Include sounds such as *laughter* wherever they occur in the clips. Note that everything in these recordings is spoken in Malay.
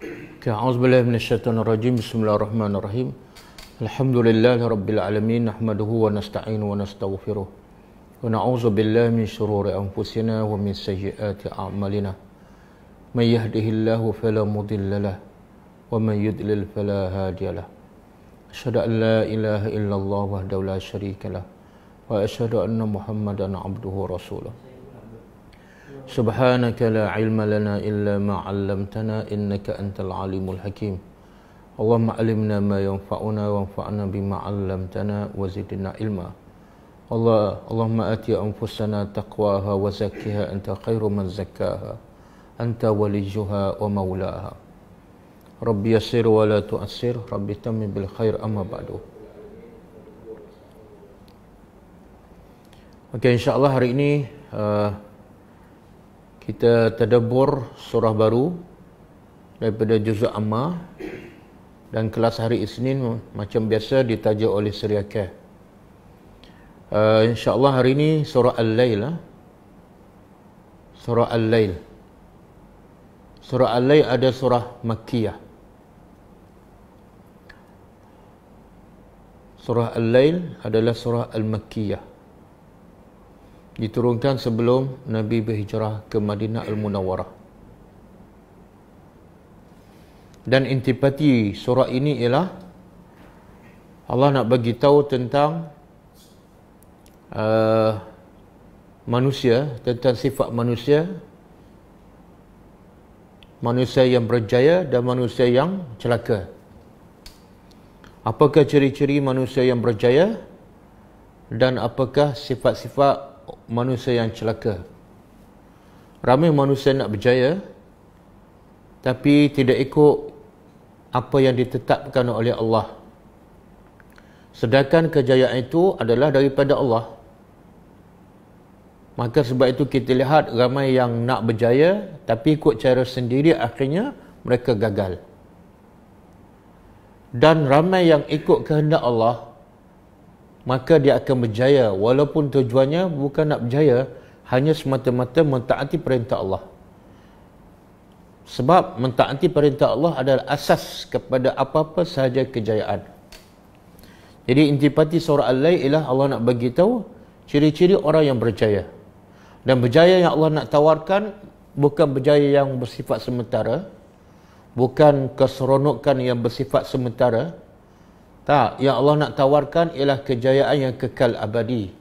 Okay, Auzubillah ibn syaitan rajim, bismillahirrahmanirrahim. Alhamdulillahi rabbil alamin, nahmaduhu wa nasta'inu wa nasta'ufiruh. Wa na'uzu billahi min syururi anfusina wa min sayyiati a'malina. Man yahdihillahu falamudillalah, wa man yudlil falahadiyalah. Asyadu an la ilaha illallah lah, wa daulah syarikalah. Wa asyadu anna muhammadan abduhu rasulah. Subhanaka la ilma lana illa ma 'allamtana innaka antal alimul hakim. Allahumma 'allimna ma yanfa'una wanfa'na bima 'allamtana wa zidna ilma. Allah, Allahumma ati anfusana taqwaha wa zakkiha anta khairu man zakkaha. Anta waliyyuha wa maulaha. Rabbi yassir wa la tu'assir, Rabbi tammi bil khair amma ba'du. Okay, insyaAllah hari ini uh, kita tadabbur surah baru daripada juz amma dan kelas hari Isnin macam biasa ditaja oleh Sri Uh, insya-Allah hari ini surah Al-Lail lah. Surah Al-Lail. Surah Al-Lail ada surah Makkiyah. Surah Al-Lail adalah surah Al-Makkiyah diturunkan sebelum Nabi berhijrah ke Madinah Al-Munawarah. Dan intipati surah ini ialah Allah nak bagi tahu tentang uh, manusia, tentang sifat manusia. Manusia yang berjaya dan manusia yang celaka. Apakah ciri-ciri manusia yang berjaya dan apakah sifat-sifat manusia yang celaka. Ramai manusia nak berjaya tapi tidak ikut apa yang ditetapkan oleh Allah. Sedangkan kejayaan itu adalah daripada Allah. Maka sebab itu kita lihat ramai yang nak berjaya tapi ikut cara sendiri akhirnya mereka gagal. Dan ramai yang ikut kehendak Allah maka dia akan berjaya walaupun tujuannya bukan nak berjaya hanya semata-mata mentaati perintah Allah sebab mentaati perintah Allah adalah asas kepada apa-apa sahaja kejayaan jadi intipati surah Al-Lail ialah Allah nak bagi tahu ciri-ciri orang yang berjaya dan berjaya yang Allah nak tawarkan bukan berjaya yang bersifat sementara bukan keseronokan yang bersifat sementara tak, yang Allah nak tawarkan ialah kejayaan yang kekal abadi.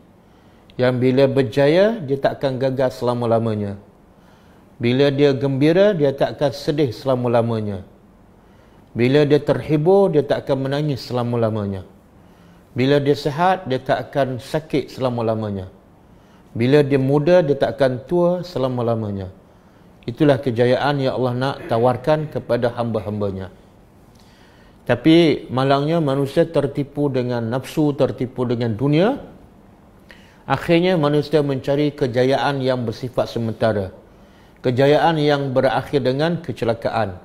Yang bila berjaya, dia takkan gagal selama-lamanya. Bila dia gembira, dia takkan sedih selama-lamanya. Bila dia terhibur, dia takkan menangis selama-lamanya. Bila dia sehat, dia takkan sakit selama-lamanya. Bila dia muda, dia takkan tua selama-lamanya. Itulah kejayaan yang Allah nak tawarkan kepada hamba-hambanya. Tapi malangnya manusia tertipu dengan nafsu, tertipu dengan dunia. Akhirnya manusia mencari kejayaan yang bersifat sementara. Kejayaan yang berakhir dengan kecelakaan.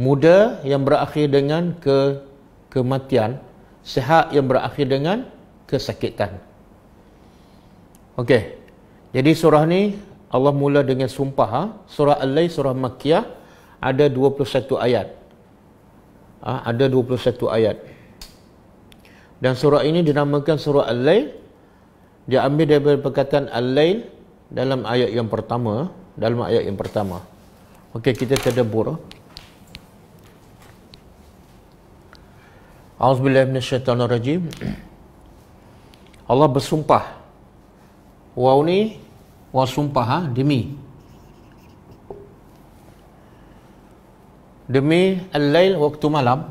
Muda yang berakhir dengan ke kematian. Sehat yang berakhir dengan kesakitan. Okey. Jadi surah ni Allah mula dengan sumpah. Ha? Surah Al-Lay, surah Makiyah ada 21 ayat. Ha, ada 21 ayat. Dan surah ini dinamakan surah Al-Lail. Dia ambil daripada perkataan Al-Lail dalam ayat yang pertama. Dalam ayat yang pertama. Okey, kita terdebur. A'udzubillah ibn syaitan rajim. *clears throat* Allah bersumpah. Wow ni, wow sumpah ha, demi. demi al-lail waktu malam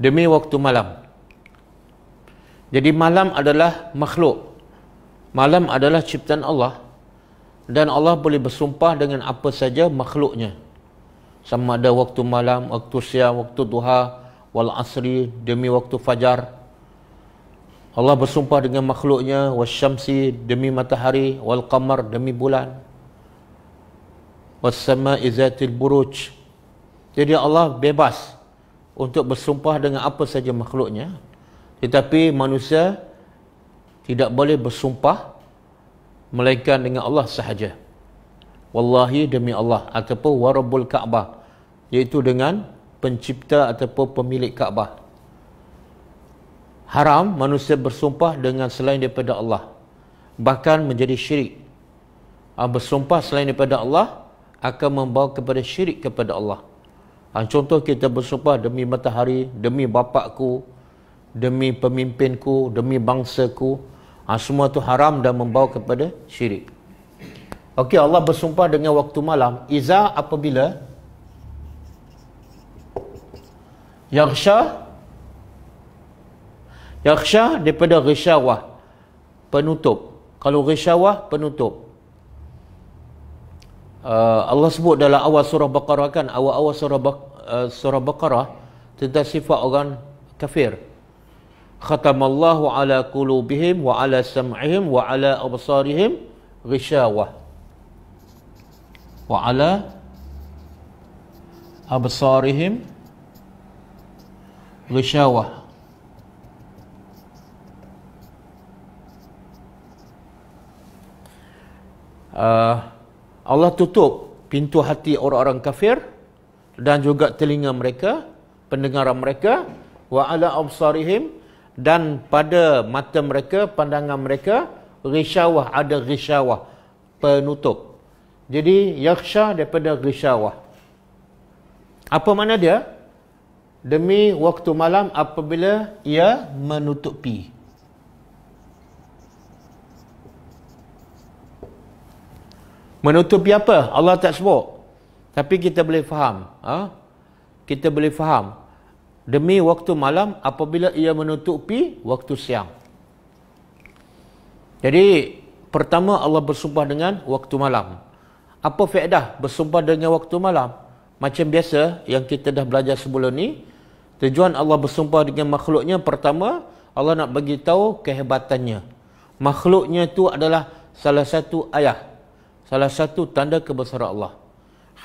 demi waktu malam jadi malam adalah makhluk malam adalah ciptaan Allah dan Allah boleh bersumpah dengan apa saja makhluknya sama ada waktu malam, waktu siang, waktu duha wal asri, demi waktu fajar Allah bersumpah dengan makhluknya wasyamsi demi matahari wal qamar demi bulan wassama izatil buruj jadi Allah bebas untuk bersumpah dengan apa saja makhluknya tetapi manusia tidak boleh bersumpah melainkan dengan Allah sahaja wallahi demi Allah ataupun warabul ka'bah iaitu dengan pencipta ataupun pemilik ka'bah haram manusia bersumpah dengan selain daripada Allah bahkan menjadi syirik ah, bersumpah selain daripada Allah akan membawa kepada syirik kepada Allah ah, contoh kita bersumpah demi matahari demi bapakku demi pemimpinku demi bangsaku ah, semua itu haram dan membawa kepada syirik Okey Allah bersumpah dengan waktu malam iza apabila yaghsha Yaksha daripada Rishawah. Penutup. Kalau Rishawah, penutup. Uh, Allah sebut dalam awal surah Baqarah kan. Awal-awal surah, ba uh, surah Baqarah. Tentang sifat orang kafir. Khatamallahu ala kulubihim wa ala sam'ihim wa ala absarihim Rishawah. Wa ala absarihim Rishawah. uh, Allah tutup pintu hati orang-orang kafir dan juga telinga mereka, pendengaran mereka wa ala absarihim dan pada mata mereka, pandangan mereka risyawah ada risyawah penutup. Jadi yaksha daripada risyawah. Apa mana dia? Demi waktu malam apabila ia menutupi. Menutupi apa? Allah tak sebut. Tapi kita boleh faham. Ha? Kita boleh faham. Demi waktu malam apabila ia menutupi waktu siang. Jadi pertama Allah bersumpah dengan waktu malam. Apa faedah bersumpah dengan waktu malam? Macam biasa yang kita dah belajar sebelum ni, tujuan Allah bersumpah dengan makhluknya pertama Allah nak bagi tahu kehebatannya. Makhluknya tu adalah salah satu ayah salah satu tanda kebesaran Allah.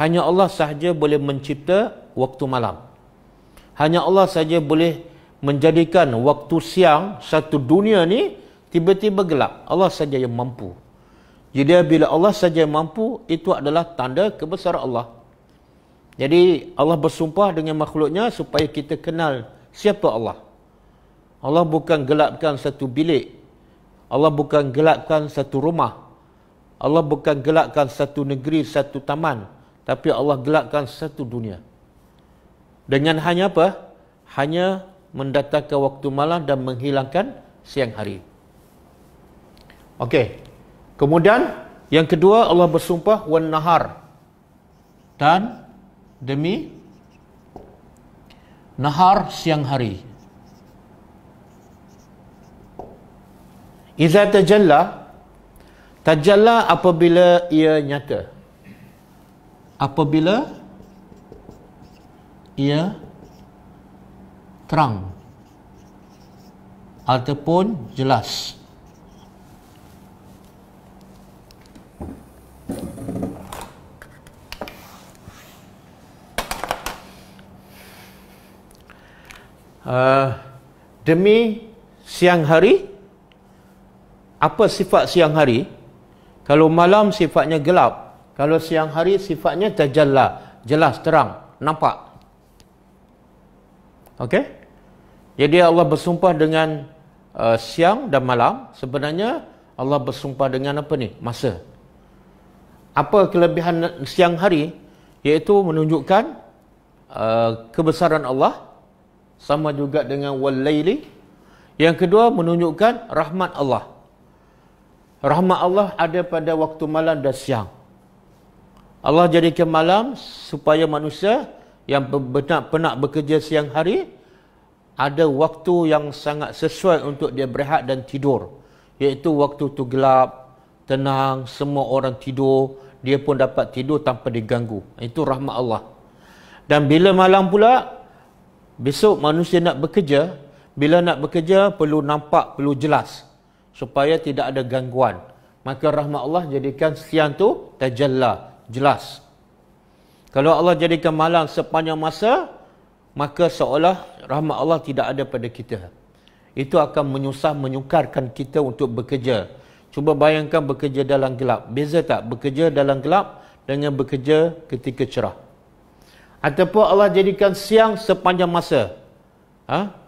Hanya Allah sahaja boleh mencipta waktu malam. Hanya Allah sahaja boleh menjadikan waktu siang satu dunia ni tiba-tiba gelap. Allah sahaja yang mampu. Jadi bila Allah sahaja yang mampu, itu adalah tanda kebesaran Allah. Jadi Allah bersumpah dengan makhluknya supaya kita kenal siapa Allah. Allah bukan gelapkan satu bilik. Allah bukan gelapkan satu rumah. Allah bukan gelakkan satu negeri, satu taman. Tapi Allah gelakkan satu dunia. Dengan hanya apa? Hanya mendatangkan waktu malam dan menghilangkan siang hari. Okey. Kemudian, yang kedua Allah bersumpah, Wan-Nahar. Dan demi Nahar siang hari. Iza tajallah, Tajalla apabila ia nyata. Apabila ia terang ataupun jelas. Uh, demi siang hari apa sifat siang hari kalau malam sifatnya gelap, kalau siang hari sifatnya tajalla, jelas terang, nampak. Okey? Jadi Allah bersumpah dengan uh, siang dan malam, sebenarnya Allah bersumpah dengan apa ni? Masa. Apa kelebihan siang hari? Iaitu menunjukkan uh, kebesaran Allah sama juga dengan walaili. Yang kedua menunjukkan rahmat Allah. Rahmat Allah ada pada waktu malam dan siang. Allah jadikan malam supaya manusia yang penat-penat bekerja siang hari ada waktu yang sangat sesuai untuk dia berehat dan tidur. Iaitu waktu tu gelap, tenang, semua orang tidur. Dia pun dapat tidur tanpa diganggu. Itu rahmat Allah. Dan bila malam pula, besok manusia nak bekerja, bila nak bekerja perlu nampak, perlu Jelas supaya tidak ada gangguan. Maka rahmat Allah jadikan siang tu tajalla, jelas. Kalau Allah jadikan malam sepanjang masa, maka seolah rahmat Allah tidak ada pada kita. Itu akan menyusah menyukarkan kita untuk bekerja. Cuba bayangkan bekerja dalam gelap. Beza tak bekerja dalam gelap dengan bekerja ketika cerah? Ataupun Allah jadikan siang sepanjang masa. Ha?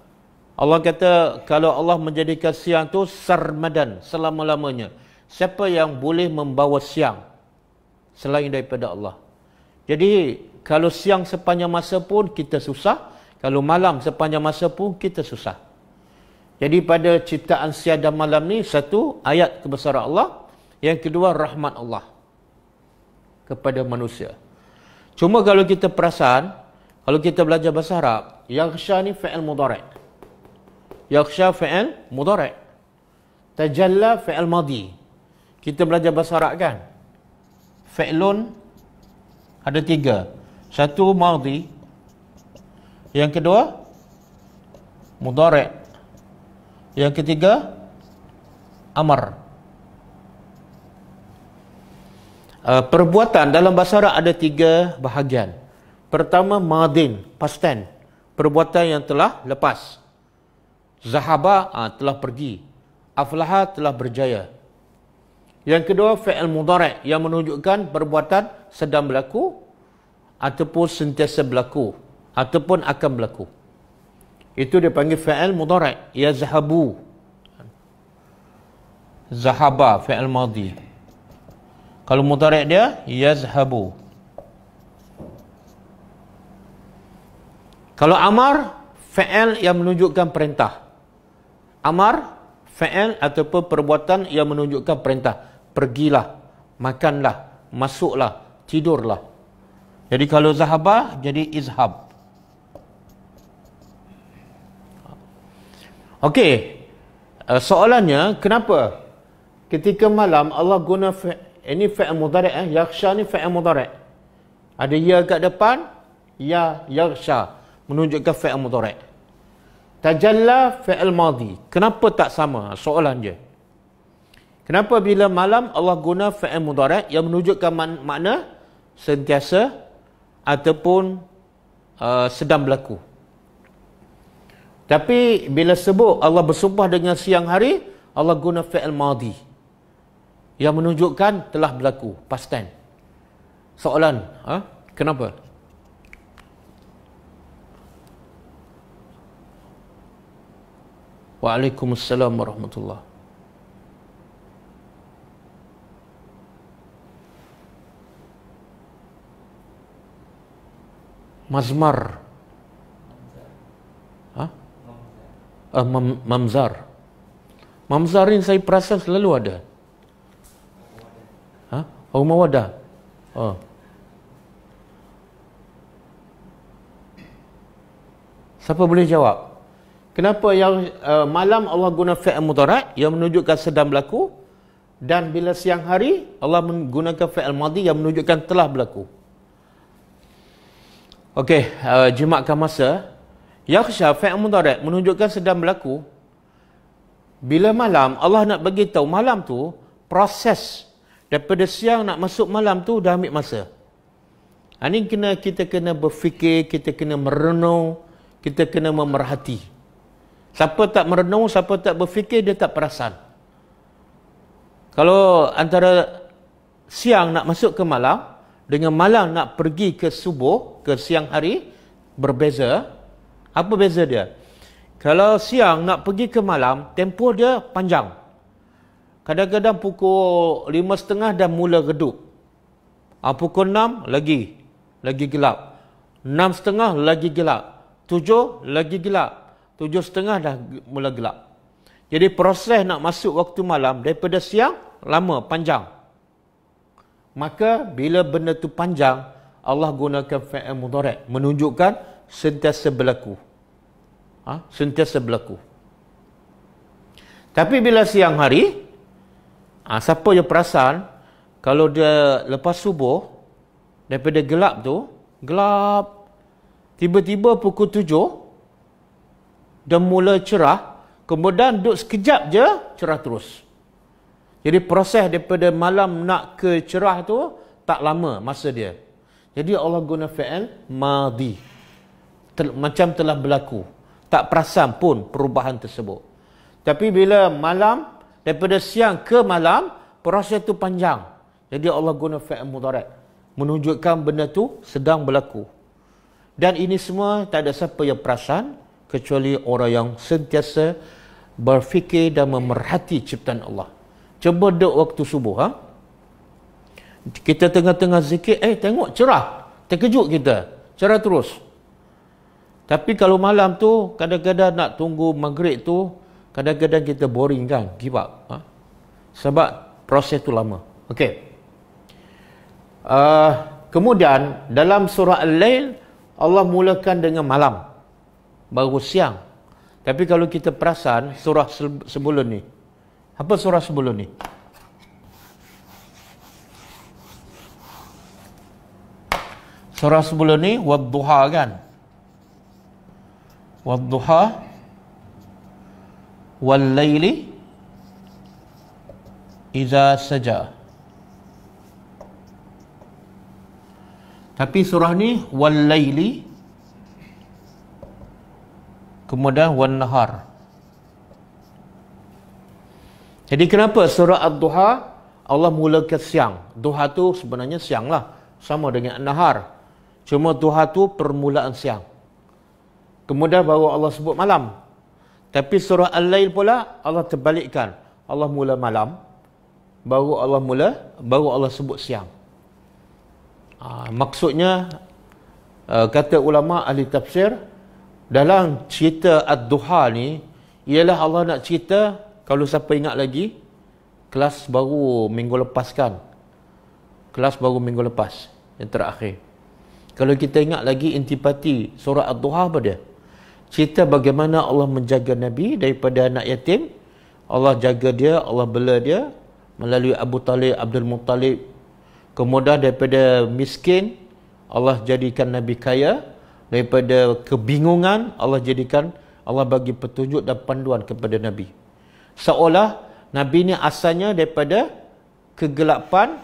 Allah kata kalau Allah menjadikan siang tu sarmadan selama-lamanya. Siapa yang boleh membawa siang selain daripada Allah? Jadi kalau siang sepanjang masa pun kita susah, kalau malam sepanjang masa pun kita susah. Jadi pada ciptaan siada malam ni satu ayat kebesaran Allah, yang kedua rahmat Allah kepada manusia. Cuma kalau kita perasan, kalau kita belajar bahasa Arab, yang syah ni fi'il mudarat. Yaksha fi'il mudhari' tajalla fi'il madi kita belajar bahasa Arab kan fi'lun ada tiga satu madi yang kedua mudhari' yang ketiga amar uh, perbuatan dalam bahasa Arab ada tiga bahagian pertama madin past perbuatan yang telah lepas Zahaba ha, telah pergi. Aflaha telah berjaya. Yang kedua, fi'il mudarek yang menunjukkan perbuatan sedang berlaku ataupun sentiasa berlaku ataupun akan berlaku. Itu dia panggil fi'il mudarek. Ya zahabu. Zahaba, fi'il madi. Kalau mudarek dia, ya zahabu. Kalau amar, fi'il yang menunjukkan perintah amar fa'al ataupun perbuatan yang menunjukkan perintah pergilah makanlah masuklah tidurlah jadi kalau zahabah jadi izhab okey eh, soalannya kenapa ketika malam Allah guna fa ini fa'al mudhari' eh yakhsha ni fa'al mudhari' ada ia ya kat depan ya Yaksha menunjukkan fa'al mudhari' Tajalla fi'il madhi. Kenapa tak sama? Soalan je. Kenapa bila malam Allah guna fi'il mudhari' yang menunjukkan makna sentiasa ataupun uh, sedang berlaku? Tapi bila sebut Allah bersumpah dengan siang hari, Allah guna fi'il madhi. Yang menunjukkan telah berlaku. Past Soalan, ha? kenapa? Kenapa? Waalaikumsalam warahmatullahi Mazmar ha? uh, mam- Mamzar Mamzar ini saya perasan selalu ada ha? Rumah wadah oh, ah. Siapa boleh jawab? Kenapa yang uh, malam Allah guna fi'il mudarat yang menunjukkan sedang berlaku dan bila siang hari Allah menggunakan fi'il madi yang menunjukkan telah berlaku. Okey, uh, jimatkan masa. Yaksha fi'il mudarat menunjukkan sedang berlaku. Bila malam Allah nak bagi tahu malam tu proses daripada siang nak masuk malam tu dah ambil masa. Ini ha, kena kita kena berfikir, kita kena merenung, kita kena memerhati. Siapa tak merenung, siapa tak berfikir, dia tak perasan. Kalau antara siang nak masuk ke malam, dengan malam nak pergi ke subuh, ke siang hari, berbeza. Apa beza dia? Kalau siang nak pergi ke malam, tempoh dia panjang. Kadang-kadang pukul lima setengah dah mula redup. Ha, pukul enam, lagi. Lagi gelap. Enam setengah, lagi gelap. Tujuh, lagi gelap tujuh setengah dah mula gelap. Jadi proses nak masuk waktu malam daripada siang lama panjang. Maka bila benda tu panjang Allah gunakan fi'il mudhari' menunjukkan sentiasa berlaku. Ha? sentiasa berlaku. Tapi bila siang hari ha, siapa yang perasan kalau dia lepas subuh daripada gelap tu gelap tiba-tiba pukul tujuh Dah mula cerah, kemudian duduk sekejap je, cerah terus. Jadi proses daripada malam nak ke cerah tu, tak lama masa dia. Jadi Allah guna fi'al madi. Tel, macam telah berlaku. Tak perasan pun perubahan tersebut. Tapi bila malam, daripada siang ke malam, proses itu panjang. Jadi Allah guna fi'al mudarat. Menunjukkan benda tu sedang berlaku. Dan ini semua tak ada siapa yang perasan kecuali orang yang sentiasa berfikir dan memerhati ciptaan Allah. Cuba dek waktu subuh. Ha? Kita tengah-tengah zikir, eh tengok cerah. Terkejut kita. Cerah terus. Tapi kalau malam tu, kadang-kadang nak tunggu maghrib tu, kadang-kadang kita boring kan? Give up. Ha? Sebab proses tu lama. Okey. Uh, kemudian, dalam surah Al-Lail, Allah mulakan dengan malam baru siang. Tapi kalau kita perasan surah sebelum ni. Apa surah sebelum ni? Surah sebelum ni wadduha kan? Wadduha wal laili iza saja. Tapi surah ni wal laili kemudian wan nahar jadi kenapa surah ad-duha Allah mulakan siang duha tu sebenarnya siang lah sama dengan nahar cuma duha tu permulaan siang kemudian baru Allah sebut malam tapi surah al-lail pula Allah terbalikkan Allah mula malam baru Allah mula baru Allah sebut siang Aa, ah, maksudnya uh, kata ulama ahli tafsir dalam cerita Ad-Duha ni ialah Allah nak cerita kalau siapa ingat lagi kelas baru minggu lepas kan kelas baru minggu lepas yang terakhir kalau kita ingat lagi intipati surah Ad-Duha apa dia cerita bagaimana Allah menjaga Nabi daripada anak yatim Allah jaga dia Allah bela dia melalui Abu Talib Abdul Muttalib kemudian daripada miskin Allah jadikan Nabi kaya kaya daripada kebingungan Allah jadikan Allah bagi petunjuk dan panduan kepada Nabi. Seolah Nabi ni asalnya daripada kegelapan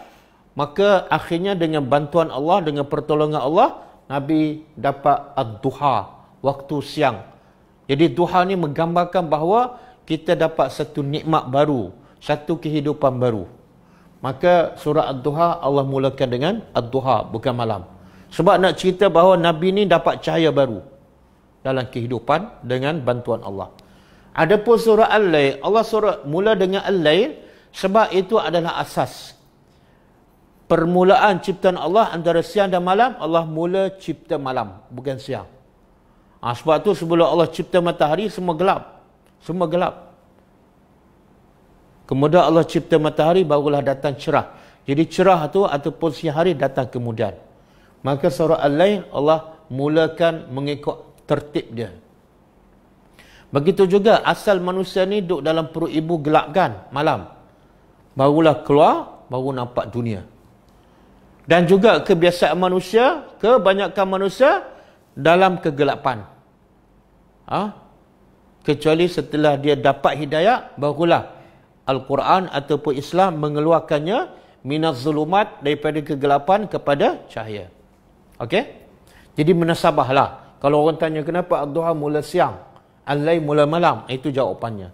maka akhirnya dengan bantuan Allah dengan pertolongan Allah Nabi dapat ad-duha waktu siang. Jadi duha ni menggambarkan bahawa kita dapat satu nikmat baru, satu kehidupan baru. Maka surah ad-duha Allah mulakan dengan ad-duha bukan malam. Sebab nak cerita bahawa Nabi ni dapat cahaya baru dalam kehidupan dengan bantuan Allah. Adapun surah Al-Lail, Allah surah mula dengan Al-Lail sebab itu adalah asas. Permulaan ciptaan Allah antara siang dan malam, Allah mula cipta malam, bukan siang. Ha, sebab itu sebelum Allah cipta matahari, semua gelap. Semua gelap. Kemudian Allah cipta matahari, barulah datang cerah. Jadi cerah itu ataupun siang hari datang kemudian. Maka surah Al-Lay Allah mulakan mengikut tertib dia. Begitu juga asal manusia ni duduk dalam perut ibu gelapkan malam. Barulah keluar, baru nampak dunia. Dan juga kebiasaan manusia, kebanyakan manusia dalam kegelapan. Ha? Kecuali setelah dia dapat hidayah, barulah Al-Quran ataupun Islam mengeluarkannya minaz zulumat daripada kegelapan kepada cahaya. Okey? Jadi menasabahlah. Kalau orang tanya kenapa ad-duha mula siang, al-lail mula malam, eh, itu jawapannya.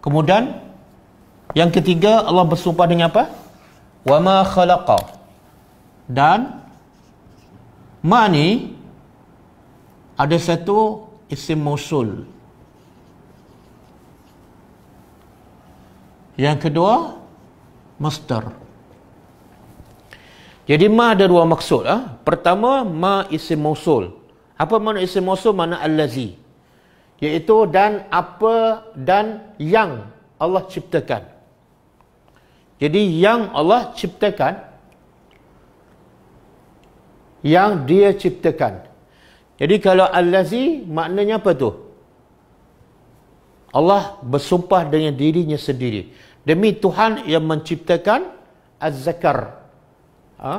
Kemudian yang ketiga Allah bersumpah dengan apa? Wa ma khalaqa. Dan ma ada satu isim mausul. Yang kedua master. Jadi ma ada dua maksud. Ha? Pertama, ma isim mausul. Apa makna isim mausul? Makna allazi. Iaitu dan apa dan yang Allah ciptakan. Jadi yang Allah ciptakan. Yang dia ciptakan. Jadi kalau allazi maknanya apa tu? Allah bersumpah dengan dirinya sendiri. Demi Tuhan yang menciptakan az-zakar Ha?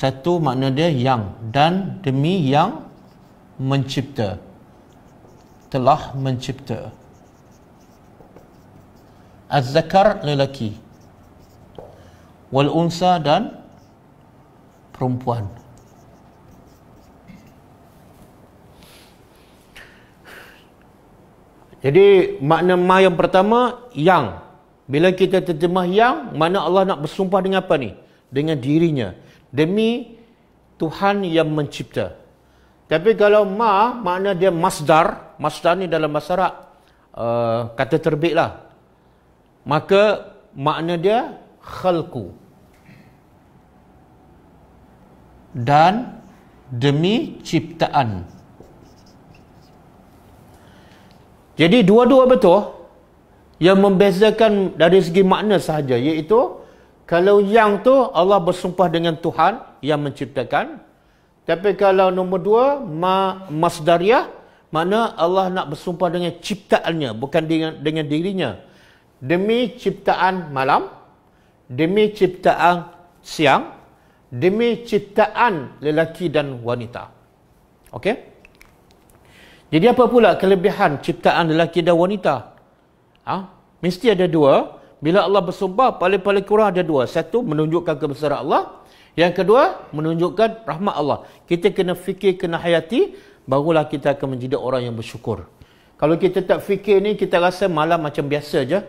Satu makna dia yang dan demi yang mencipta telah mencipta. Az-zakar lelaki. Wal unsa dan perempuan. Jadi makna ma yang pertama yang bila kita terjemah yang, mana Allah nak bersumpah dengan apa ni? Dengan dirinya. Demi Tuhan yang mencipta. Tapi kalau ma, makna dia masdar. Masdar ni dalam masyarakat. Uh, eh, kata terbit lah. Maka makna dia khalku. Dan demi ciptaan. Jadi dua-dua betul yang membezakan dari segi makna sahaja iaitu kalau yang tu Allah bersumpah dengan Tuhan yang menciptakan tapi kalau nombor dua ma masdariah mana Allah nak bersumpah dengan ciptaannya bukan dengan dengan dirinya demi ciptaan malam demi ciptaan siang demi ciptaan lelaki dan wanita okey jadi apa pula kelebihan ciptaan lelaki dan wanita Ha? Mesti ada dua. Bila Allah bersumpah, paling-paling kurang ada dua. Satu, menunjukkan kebesaran Allah. Yang kedua, menunjukkan rahmat Allah. Kita kena fikir, kena hayati, barulah kita akan menjadi orang yang bersyukur. Kalau kita tak fikir ni, kita rasa malam macam biasa je.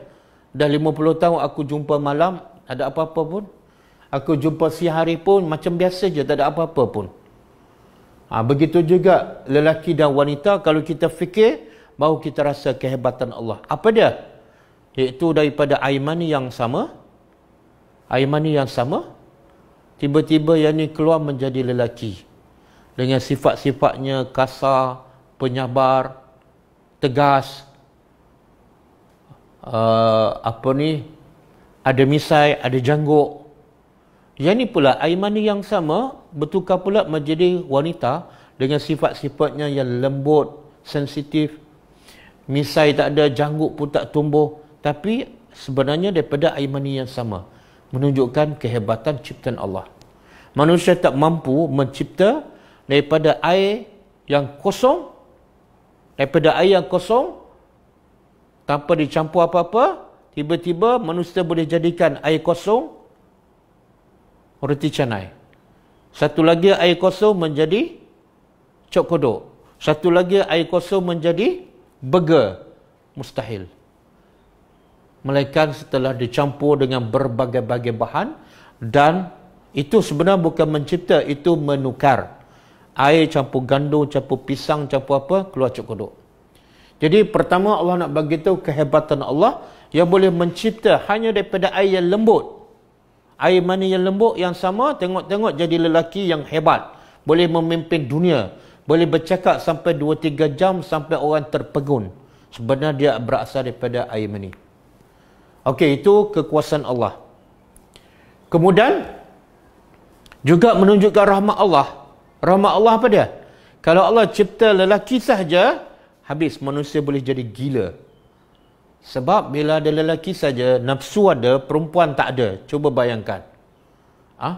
Dah lima puluh tahun aku jumpa malam, ada apa-apa pun. Aku jumpa siang hari pun, macam biasa je, tak ada apa-apa pun. Ha, begitu juga lelaki dan wanita, kalau kita fikir, baru kita rasa kehebatan Allah. Apa dia? Iaitu daripada aimani yang sama. Aimani yang sama. Tiba-tiba yang ini keluar menjadi lelaki. Dengan sifat-sifatnya kasar, penyabar, tegas. Uh, apa ni? Ada misai, ada jangguk. Yang ini pula aimani yang sama bertukar pula menjadi wanita dengan sifat-sifatnya yang lembut, sensitif, misai tak ada, janggut pun tak tumbuh. Tapi sebenarnya daripada air yang sama. Menunjukkan kehebatan ciptaan Allah. Manusia tak mampu mencipta daripada air yang kosong. Daripada air yang kosong. Tanpa dicampur apa-apa. Tiba-tiba manusia boleh jadikan air kosong. Roti canai. Satu lagi air kosong menjadi cok kodok. Satu lagi air kosong menjadi burger mustahil melainkan setelah dicampur dengan berbagai-bagai bahan dan itu sebenarnya bukan mencipta itu menukar air campur gandum campur pisang campur apa keluar cokodok jadi pertama Allah nak bagi tahu kehebatan Allah yang boleh mencipta hanya daripada air yang lembut air mana yang lembut yang sama tengok-tengok jadi lelaki yang hebat boleh memimpin dunia boleh bercakap sampai 2-3 jam sampai orang terpegun. Sebenarnya dia berasal daripada air mani. Okey, itu kekuasaan Allah. Kemudian, juga menunjukkan rahmat Allah. Rahmat Allah apa dia? Kalau Allah cipta lelaki sahaja, habis manusia boleh jadi gila. Sebab bila ada lelaki saja, nafsu ada, perempuan tak ada. Cuba bayangkan. Ah, ha?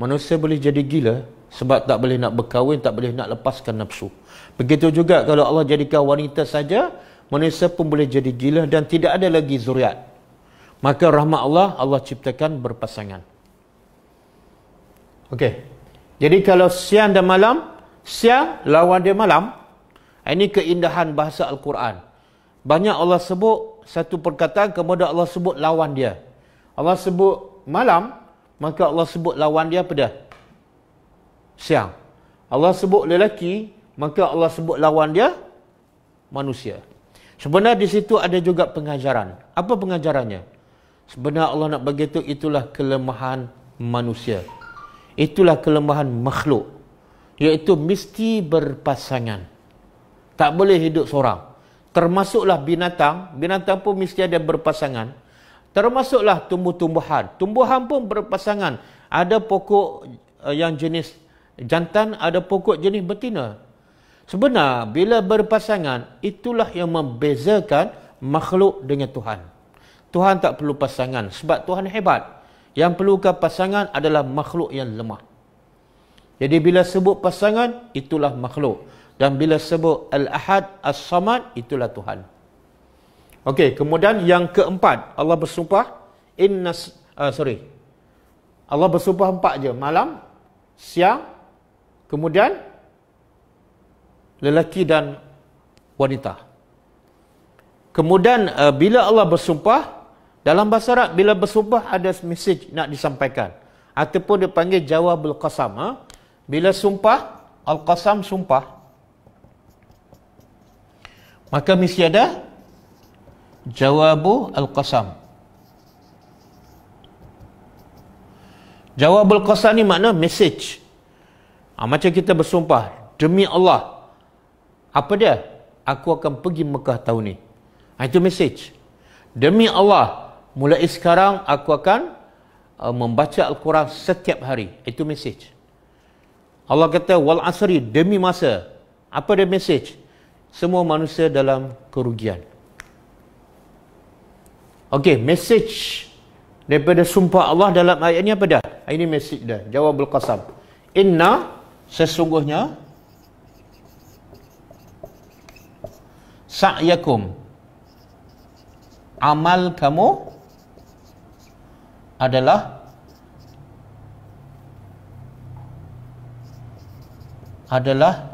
Manusia boleh jadi gila sebab tak boleh nak berkahwin tak boleh nak lepaskan nafsu begitu juga kalau Allah jadikan wanita saja manusia pun boleh jadi gila dan tidak ada lagi zuriat maka rahmat Allah Allah ciptakan berpasangan okey jadi kalau siang dan malam siang lawan dia malam ah, ini keindahan bahasa al-Quran banyak Allah sebut satu perkataan kemudian Allah sebut lawan dia Allah sebut malam maka Allah sebut lawan dia apa dia siang. Allah sebut lelaki, maka Allah sebut lawan dia manusia. Sebenarnya di situ ada juga pengajaran. Apa pengajarannya? Sebenarnya Allah nak bagi begitu itulah kelemahan manusia. Itulah kelemahan makhluk. Iaitu mesti berpasangan. Tak boleh hidup seorang. Termasuklah binatang. Binatang pun mesti ada berpasangan. Termasuklah tumbuh-tumbuhan. Tumbuhan pun berpasangan. Ada pokok eh, yang jenis Jantan ada pokok jenis betina. Sebenar bila berpasangan itulah yang membezakan makhluk dengan Tuhan. Tuhan tak perlu pasangan sebab Tuhan hebat. Yang perlukan pasangan adalah makhluk yang lemah. Jadi bila sebut pasangan itulah makhluk dan bila sebut Al-Ahad As-Samad itulah Tuhan. Okey, kemudian yang keempat Allah bersumpah inna uh, ah, sorry. Allah bersumpah empat je, malam, siang, Kemudian lelaki dan wanita. Kemudian uh, bila Allah bersumpah dalam bahasa Arab bila bersumpah ada message nak disampaikan ataupun dipanggil jawabul qasam. Ha? Bila sumpah al-qasam sumpah maka mesti ada jawabul al-qasam. Jawabul qasam ni makna message Ha, macam kita bersumpah demi Allah. Apa dia? Aku akan pergi Mekah tahun ni. Ha, itu message. Demi Allah, mulai sekarang aku akan uh, membaca Al-Quran setiap hari. Itu message. Allah kata wal asri demi masa. Apa dia message? Semua manusia dalam kerugian. Okey, message daripada sumpah Allah dalam ayat ini apa dah? Ini message dah. Jawab Al-Qasam. Inna sesungguhnya sa'yakum amal kamu adalah adalah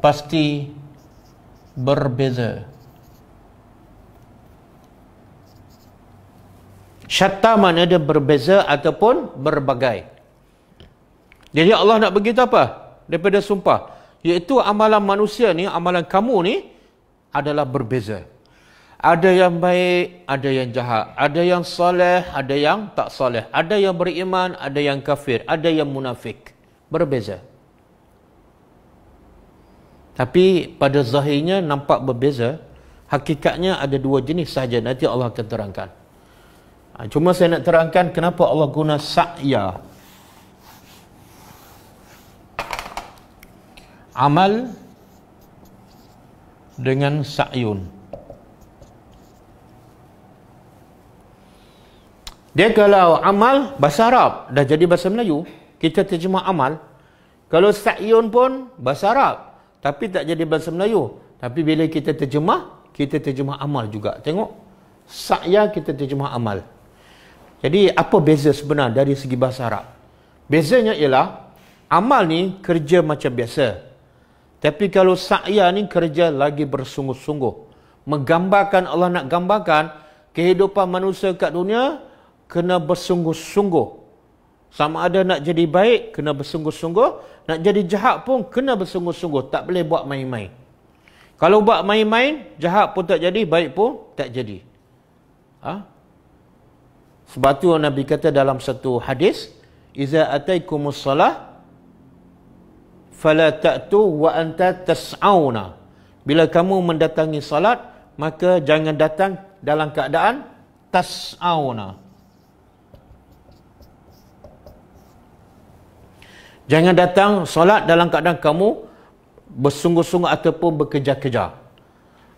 pasti berbeza syatta mana ada berbeza ataupun berbagai jadi Allah nak begitu apa? Daripada sumpah. Iaitu amalan manusia ni, amalan kamu ni adalah berbeza. Ada yang baik, ada yang jahat. Ada yang soleh, ada yang tak soleh. Ada yang beriman, ada yang kafir. Ada yang munafik. Berbeza. Tapi pada zahirnya nampak berbeza. Hakikatnya ada dua jenis sahaja. Nanti Allah akan terangkan. Ha, cuma saya nak terangkan kenapa Allah guna sa'ya. amal dengan sa'yun dia kalau amal bahasa Arab dah jadi bahasa Melayu kita terjemah amal kalau sa'yun pun bahasa Arab tapi tak jadi bahasa Melayu tapi bila kita terjemah kita terjemah amal juga tengok sa'ya kita terjemah amal jadi apa beza sebenarnya dari segi bahasa Arab bezanya ialah amal ni kerja macam biasa tapi kalau sa'ya ni kerja lagi bersungguh-sungguh. Menggambarkan Allah nak gambarkan kehidupan manusia kat dunia kena bersungguh-sungguh. Sama ada nak jadi baik, kena bersungguh-sungguh. Nak jadi jahat pun kena bersungguh-sungguh. Tak boleh buat main-main. Kalau buat main-main, jahat pun tak jadi, baik pun tak jadi. Ha? Sebab tu Nabi kata dalam satu hadis, إِذَا أَتَيْكُمُ الصَّلَةِ fala ta'tu wa anta tas'auna. Bila kamu mendatangi salat, maka jangan datang dalam keadaan tas'auna. Jangan datang salat dalam keadaan kamu bersungguh-sungguh ataupun bekerja-kerja.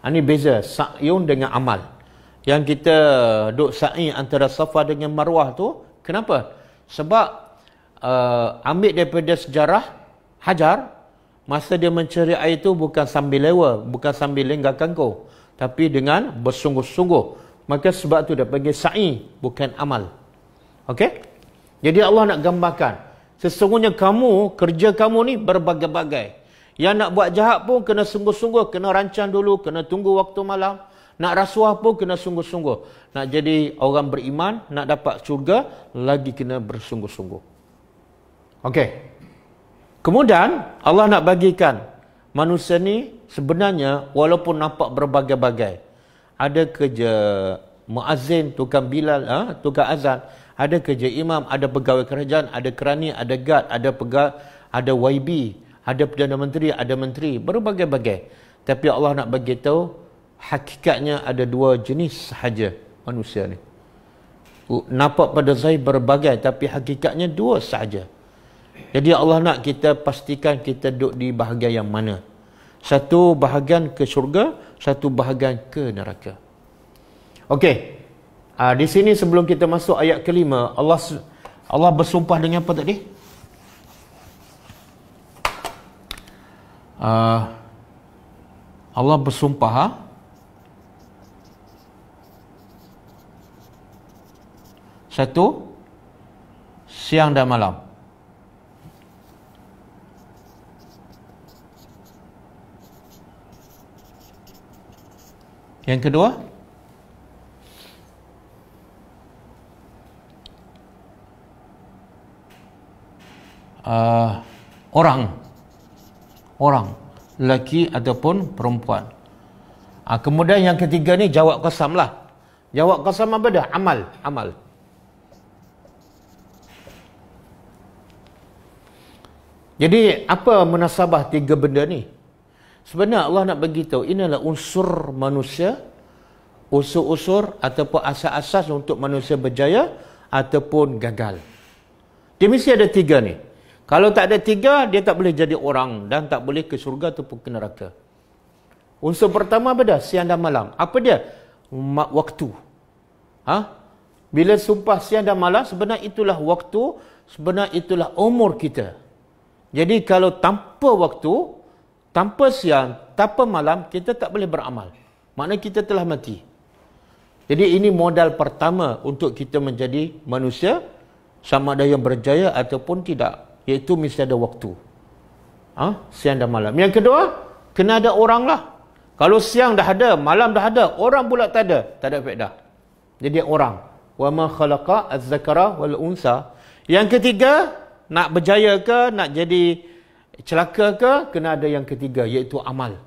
Ini ha, beza sa'yun dengan amal. Yang kita duk sa'i antara safa dengan marwah tu, kenapa? Sebab uh, ambil daripada sejarah, Hajar masa dia mencari air itu bukan sambil lewa, bukan sambil lenggak kangkung, tapi dengan bersungguh-sungguh. Maka sebab tu dia panggil sa'i bukan amal. Okay, Jadi Allah nak gambarkan sesungguhnya kamu kerja kamu ni berbagai-bagai. Yang nak buat jahat pun kena sungguh-sungguh, kena rancang dulu, kena tunggu waktu malam. Nak rasuah pun kena sungguh-sungguh. Nak jadi orang beriman, nak dapat syurga, lagi kena bersungguh-sungguh. Okey. Kemudian Allah nak bagikan manusia ni sebenarnya walaupun nampak berbagai-bagai. Ada kerja muazzin, tukang bilal, ha? tukang azan, ada kerja imam, ada pegawai kerajaan, ada kerani, ada guard, ada pegawai, ada YB, ada perdana menteri, ada menteri, berbagai-bagai. Tapi Allah nak bagi tahu hakikatnya ada dua jenis sahaja manusia ni. Nampak pada saya berbagai tapi hakikatnya dua sahaja. Jadi Allah nak kita pastikan kita duduk di bahagian yang mana. Satu bahagian ke syurga, satu bahagian ke neraka. Okey. Uh, di sini sebelum kita masuk ayat kelima, Allah Allah bersumpah dengan apa tadi? Uh, Allah bersumpah ha? Satu Siang dan malam Yang kedua uh, Orang Orang Lelaki ataupun perempuan uh, Kemudian yang ketiga ni jawab kosam lah Jawab kosam apa dah? Amal Amal Jadi apa munasabah tiga benda ni? sebenarnya Allah nak beritahu ini adalah unsur manusia unsur-unsur ataupun asas-asas untuk manusia berjaya ataupun gagal dia mesti ada tiga ni kalau tak ada tiga dia tak boleh jadi orang dan tak boleh ke surga ataupun ke neraka unsur pertama apa dah siang dan malam apa dia Mak waktu ha? bila sumpah siang dan malam sebenarnya itulah waktu sebenarnya itulah umur kita jadi kalau tanpa waktu, Tanpa siang, tanpa malam, kita tak boleh beramal. Maknanya kita telah mati. Jadi ini modal pertama untuk kita menjadi manusia sama ada yang berjaya ataupun tidak. Iaitu mesti ada waktu. Ha? Siang dan malam. Yang kedua, kena ada orang lah. Kalau siang dah ada, malam dah ada, orang pula tak ada. Tak ada faedah. Jadi orang. وَمَا خَلَقَ الزَّكَرَ وَالْأُنْسَى Yang ketiga, nak berjaya ke, nak jadi celaka ke kena ada yang ketiga iaitu amal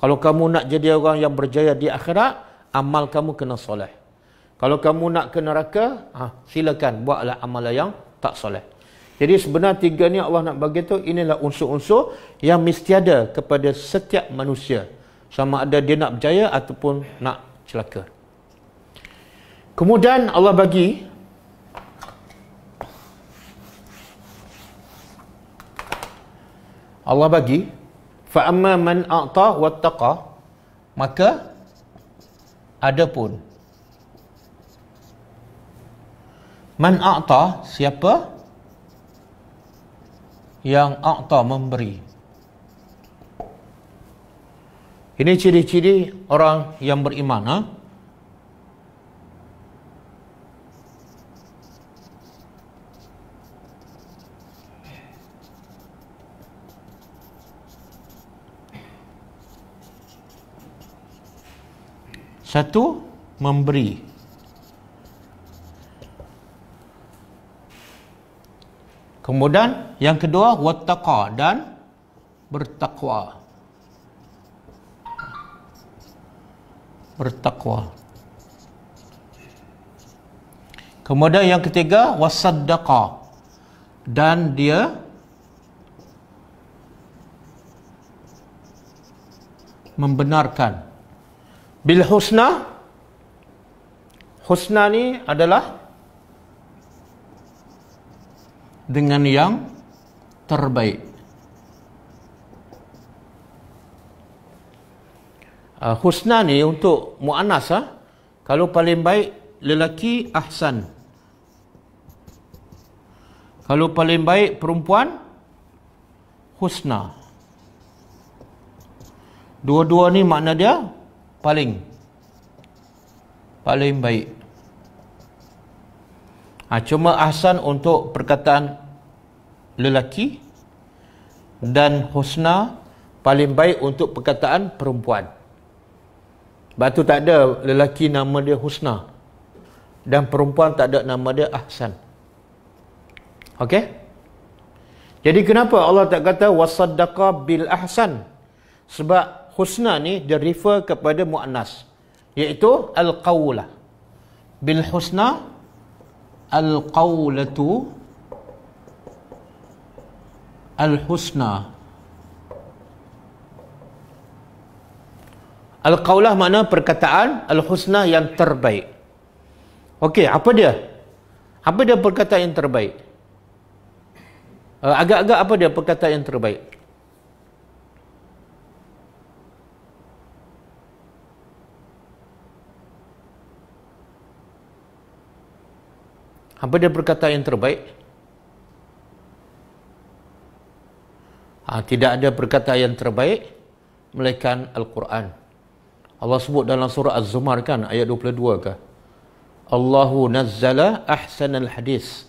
kalau kamu nak jadi orang yang berjaya di akhirat amal kamu kena soleh kalau kamu nak ke neraka ha, silakan buatlah amal yang tak soleh jadi sebenarnya tiga ni Allah nak bagi tu inilah unsur-unsur yang mesti ada kepada setiap manusia sama ada dia nak berjaya ataupun nak celaka kemudian Allah bagi Allah bagi fa amma man a'ta wattaqa maka adapun man a'ta siapa yang a'ta memberi ini ciri-ciri orang yang beriman ha? Satu, memberi. Kemudian yang kedua, wattaqa dan bertakwa. Bertakwa. Kemudian yang ketiga, wasaddaqa dan dia membenarkan bil husna husna ni adalah dengan yang terbaik uh, husna ni untuk muannas ha? kalau paling baik lelaki ahsan kalau paling baik perempuan husna dua-dua ni makna dia paling paling baik ha, cuma ahsan untuk perkataan lelaki dan husna paling baik untuk perkataan perempuan sebab tu tak ada lelaki nama dia husna dan perempuan tak ada nama dia ahsan Okey. Jadi kenapa Allah tak kata wasaddaqa bil ahsan? Sebab husna ni dia refer kepada muannas, iaitu al-qawla bil husna al qaulatu al-husna al qaulah makna perkataan al-husna yang terbaik Okey, apa dia? Apa dia perkataan yang terbaik? Uh, agak-agak apa dia perkataan yang terbaik? Apa dia berkata yang terbaik? Ha, tidak ada perkataan yang terbaik melainkan Al-Quran. Allah sebut dalam surah Az-Zumar kan ayat 22 ke? Allahu nazzala ahsanal hadis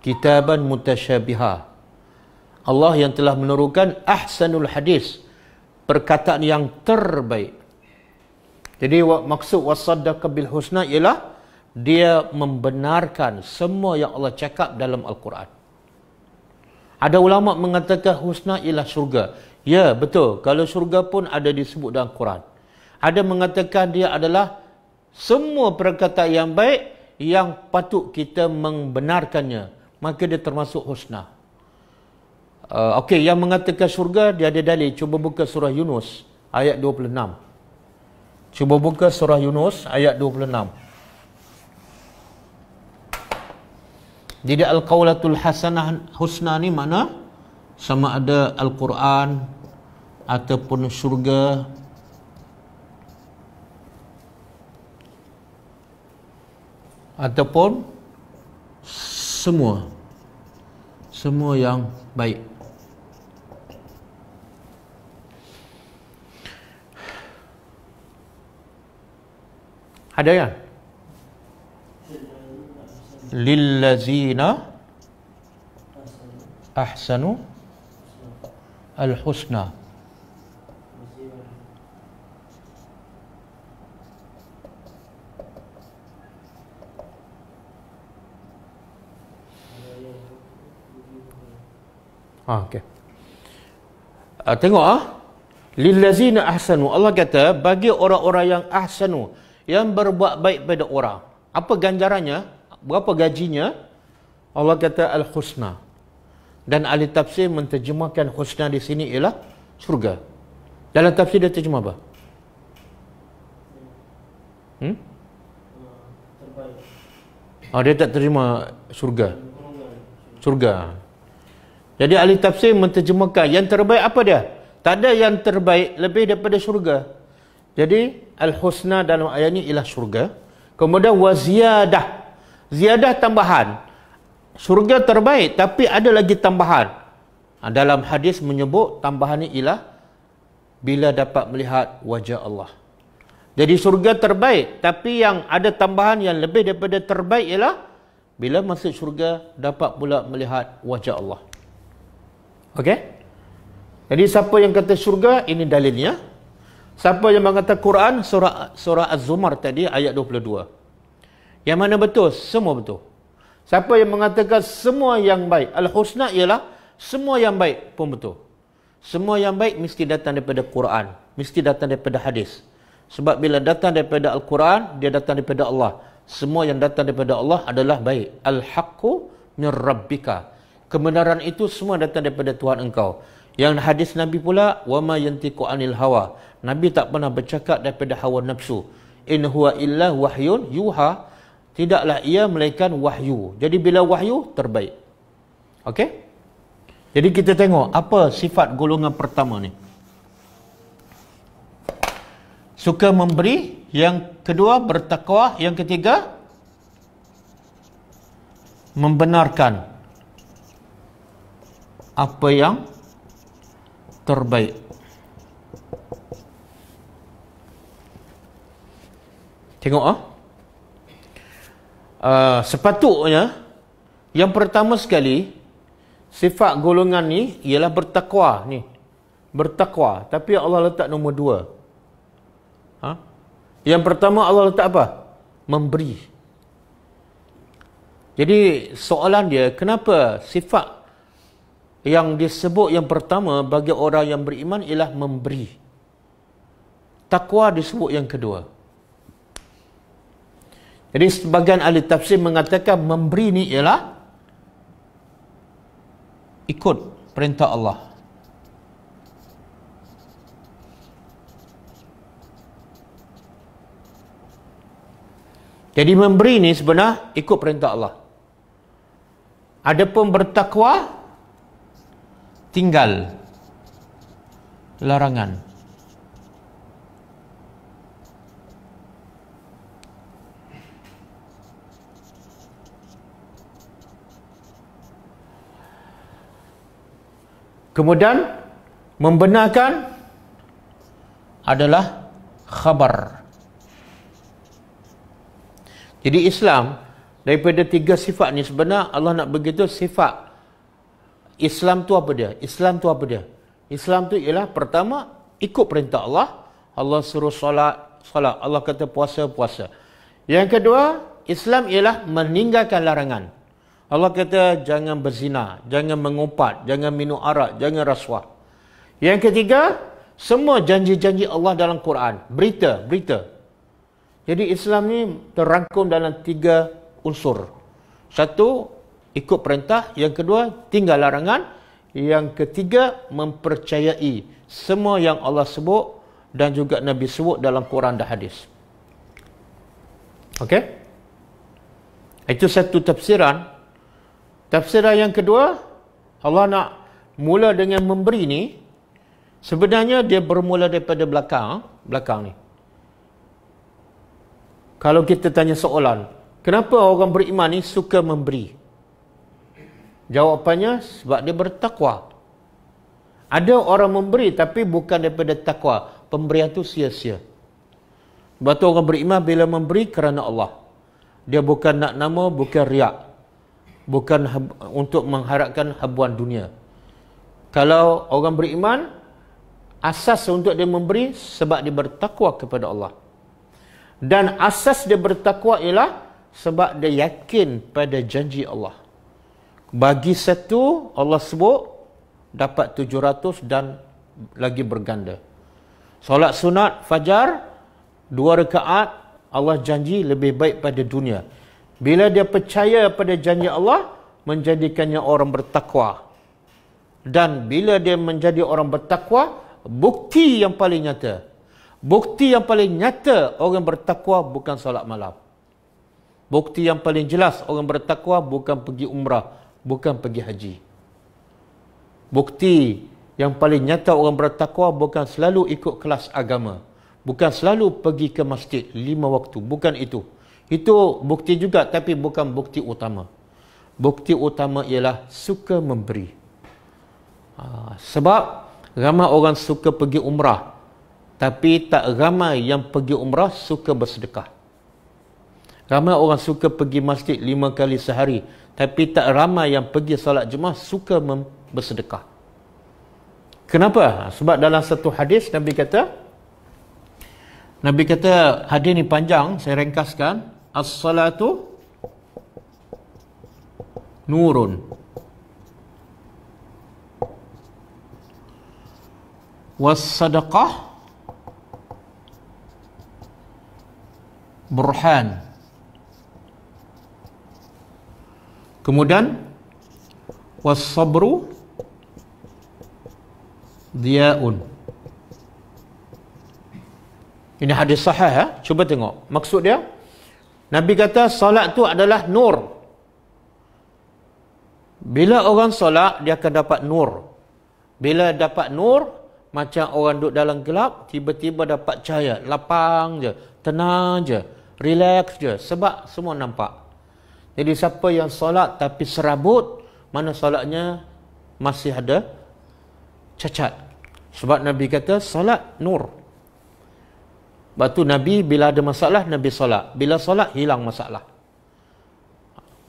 kitaban mutasyabiha. Allah yang telah menurunkan ahsanul hadis perkataan yang terbaik. Jadi maksud wasaddaq bil husna ialah dia membenarkan semua yang Allah cakap dalam Al-Quran. Ada ulama mengatakan husna ialah syurga. Ya, betul. Kalau syurga pun ada disebut dalam Quran. Ada mengatakan dia adalah semua perkataan yang baik yang patut kita membenarkannya. Maka dia termasuk husna. Uh, Okey, yang mengatakan syurga, dia ada dalil. Cuba buka surah Yunus ayat 26. Cuba buka surah Yunus ayat 26. Jadi al-qaulatul hasanah husna ni mana? Sama ada al-Quran ataupun syurga ataupun semua semua yang baik ada ya lillazina ahsanu alhusna Ha okey. Uh, tengok ah. Lillazina ahsanu. Allah kata bagi orang-orang yang ahsanu yang berbuat baik pada orang. Apa ganjarannya? berapa gajinya? Allah kata Al-Khusna. Dan ahli tafsir menterjemahkan khusna di sini ialah surga. Dalam tafsir dia terjemah apa? Hmm? Oh, dia tak terima surga. Surga. Jadi ahli tafsir menterjemahkan yang terbaik apa dia? Tak ada yang terbaik lebih daripada surga. Jadi al khusna dalam ayat ini ialah syurga. Kemudian waziyadah ziyadah tambahan syurga terbaik tapi ada lagi tambahan ha, dalam hadis menyebut tambahan ini ialah bila dapat melihat wajah Allah jadi syurga terbaik tapi yang ada tambahan yang lebih daripada terbaik ialah bila masuk syurga dapat pula melihat wajah Allah okey jadi siapa yang kata syurga ini dalilnya siapa yang mengatakan Quran surah surah az-zumar tadi ayat 22 yang mana betul? Semua betul. Siapa yang mengatakan semua yang baik? Al-Husna ialah semua yang baik pun betul. Semua yang baik mesti datang daripada Quran. Mesti datang daripada hadis. Sebab bila datang daripada Al-Quran, dia datang daripada Allah. Semua yang datang daripada Allah adalah baik. Al-Hakku min Kebenaran itu semua datang daripada Tuhan engkau. Yang hadis Nabi pula, وَمَا يَنْتِكُ anil hawa. Nabi tak pernah bercakap daripada hawa nafsu. إِنْ هُوَ إِلَّا وَحْيُنْ يُوْحَىٰ tidaklah ia melainkan wahyu. Jadi bila wahyu terbaik. Okey? Jadi kita tengok apa sifat golongan pertama ni. Suka memberi, yang kedua bertakwa, yang ketiga membenarkan apa yang terbaik. Tengok ah. Ha? Ah, sepatutnya yang pertama sekali sifat golongan ni ialah bertakwa ni. Bertakwa. Tapi Allah letak nombor dua. Ha? Yang pertama Allah letak apa? Memberi. Jadi soalan dia kenapa sifat yang disebut yang pertama bagi orang yang beriman ialah memberi. Takwa disebut yang kedua. Jadi sebagian ahli tafsir mengatakan memberi ni ialah ikut perintah Allah. Jadi memberi ni sebenarnya ikut perintah Allah. Adapun bertakwa tinggal larangan. Kemudian membenarkan adalah khabar. Jadi Islam daripada tiga sifat ni sebenarnya Allah nak begitu sifat Islam tu apa dia? Islam tu apa dia? Islam tu ialah pertama ikut perintah Allah. Allah suruh solat, solat. Allah kata puasa, puasa. Yang kedua, Islam ialah meninggalkan larangan. Allah kata jangan berzina, jangan mengumpat, jangan minum arak, jangan rasuah. Yang ketiga, semua janji-janji Allah dalam Quran, berita, berita. Jadi Islam ni terangkum dalam tiga unsur. Satu, ikut perintah, yang kedua, tinggal larangan, yang ketiga, mempercayai semua yang Allah sebut dan juga Nabi sebut dalam Quran dan hadis. Okey? Itu satu tafsiran Tafsiran yang kedua, Allah nak mula dengan memberi ni, sebenarnya dia bermula daripada belakang, belakang ni. Kalau kita tanya soalan, kenapa orang beriman ni suka memberi? Jawapannya sebab dia bertakwa. Ada orang memberi tapi bukan daripada takwa. Pemberian tu sia-sia. Sebab tu orang beriman bila memberi kerana Allah. Dia bukan nak nama, bukan riak bukan untuk mengharapkan habuan dunia. Kalau orang beriman, asas untuk dia memberi sebab dia bertakwa kepada Allah. Dan asas dia bertakwa ialah sebab dia yakin pada janji Allah. Bagi satu, Allah sebut dapat 700 dan lagi berganda. Solat sunat, fajar, dua rekaat, Allah janji lebih baik pada dunia. Bila dia percaya pada janji Allah, menjadikannya orang bertakwa. Dan bila dia menjadi orang bertakwa, bukti yang paling nyata. Bukti yang paling nyata orang bertakwa bukan solat malam. Bukti yang paling jelas orang bertakwa bukan pergi umrah, bukan pergi haji. Bukti yang paling nyata orang bertakwa bukan selalu ikut kelas agama. Bukan selalu pergi ke masjid lima waktu. Bukan itu. Itu bukti juga tapi bukan bukti utama. Bukti utama ialah suka memberi. Ha, sebab ramai orang suka pergi umrah tapi tak ramai yang pergi umrah suka bersedekah. Ramai orang suka pergi masjid lima kali sehari tapi tak ramai yang pergi salat jemaah suka mem- bersedekah. Kenapa? Ah, sebab dalam satu hadis Nabi kata Nabi kata hadis ini panjang, saya ringkaskan. As-salatu nurun. Was-sadaqah burhan. Kemudian was-sabru diaun. Ini hadis sahih ya. Cuba tengok. Maksud dia Nabi kata solat tu adalah nur. Bila orang solat, dia akan dapat nur. Bila dapat nur, macam orang duduk dalam gelap, tiba-tiba dapat cahaya. Lapang je, tenang je, relax je. Sebab semua nampak. Jadi siapa yang solat tapi serabut, mana solatnya masih ada cacat. Sebab Nabi kata solat nur. Nur. Lepas tu Nabi bila ada masalah, Nabi solat. Bila solat, hilang masalah.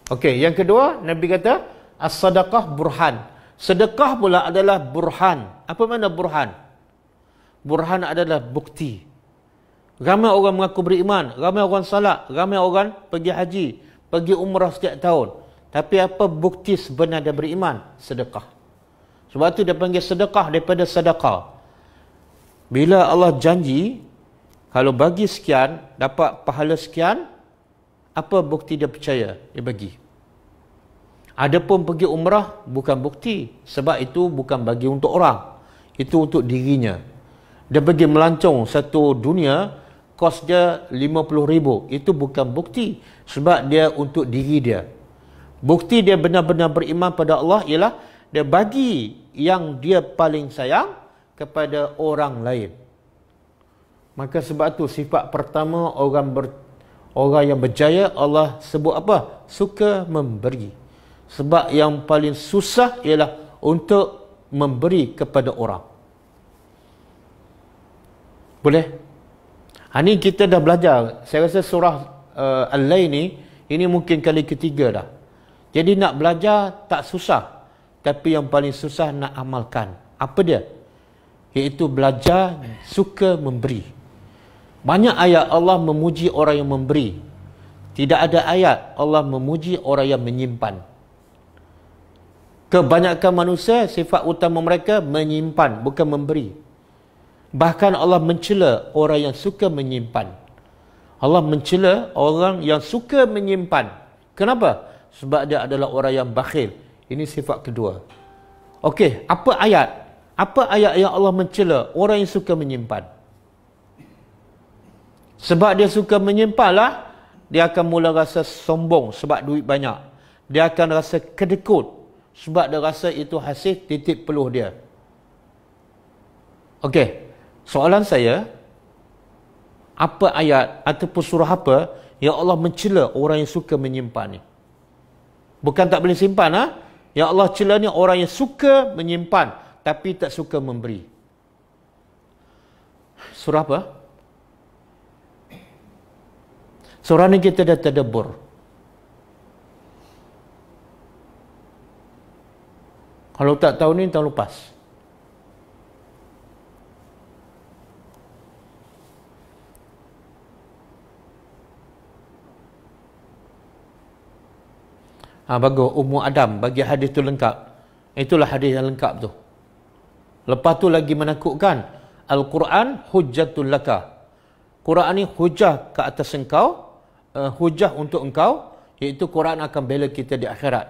Okey, yang kedua, Nabi kata, As-sadaqah burhan. Sedekah pula adalah burhan. Apa makna burhan? Burhan adalah bukti. Ramai orang mengaku beriman, ramai orang salat, ramai orang pergi haji, pergi umrah setiap tahun. Tapi apa bukti sebenar dia beriman? Sedekah. Sebab tu dia panggil sedekah daripada sedekah. Bila Allah janji, kalau bagi sekian dapat pahala sekian apa bukti dia percaya dia bagi Ada pun pergi umrah bukan bukti sebab itu bukan bagi untuk orang itu untuk dirinya dia pergi melancong satu dunia kos dia 50000 itu bukan bukti sebab dia untuk diri dia bukti dia benar-benar beriman pada Allah ialah dia bagi yang dia paling sayang kepada orang lain. Maka sebab tu sifat pertama orang ber, orang yang berjaya Allah sebut apa? Suka memberi. Sebab yang paling susah ialah untuk memberi kepada orang. Boleh? Ha, ini kita dah belajar. Saya rasa surah uh, eh, al lay ni, ini mungkin kali ketiga dah. Jadi nak belajar tak susah. Tapi yang paling susah nak amalkan. Apa dia? Iaitu belajar suka Memberi. Banyak ayat Allah memuji orang yang memberi. Tidak ada ayat Allah memuji orang yang menyimpan. Kebanyakan manusia sifat utama mereka menyimpan bukan memberi. Bahkan Allah mencela orang yang suka menyimpan. Allah mencela orang yang suka menyimpan. Kenapa? Sebab dia adalah orang yang bakhil. Ini sifat kedua. Okey, apa ayat? Apa ayat yang Allah mencela orang yang suka menyimpan? Sebab dia suka menyimpan lah, dia akan mula rasa sombong sebab duit banyak. Dia akan rasa kedekut sebab dia rasa itu hasil titik peluh dia. Okey, soalan saya, apa ayat ataupun surah apa yang Allah mencela orang yang suka menyimpan ni? Bukan tak boleh simpan lah. Ha? Yang Allah cela ni orang yang suka menyimpan tapi tak suka memberi. Surah apa? Surah ni kita dah terdebur. Kalau tak tahu ni, tahun lepas. Ha, bagus. Ummu Adam bagi hadis tu lengkap. Itulah hadis yang lengkap tu. Lepas tu lagi menakutkan. Al-Quran hujatul laka. Quran ni hujah ke atas engkau uh, hujah untuk engkau iaitu Quran akan bela kita di akhirat.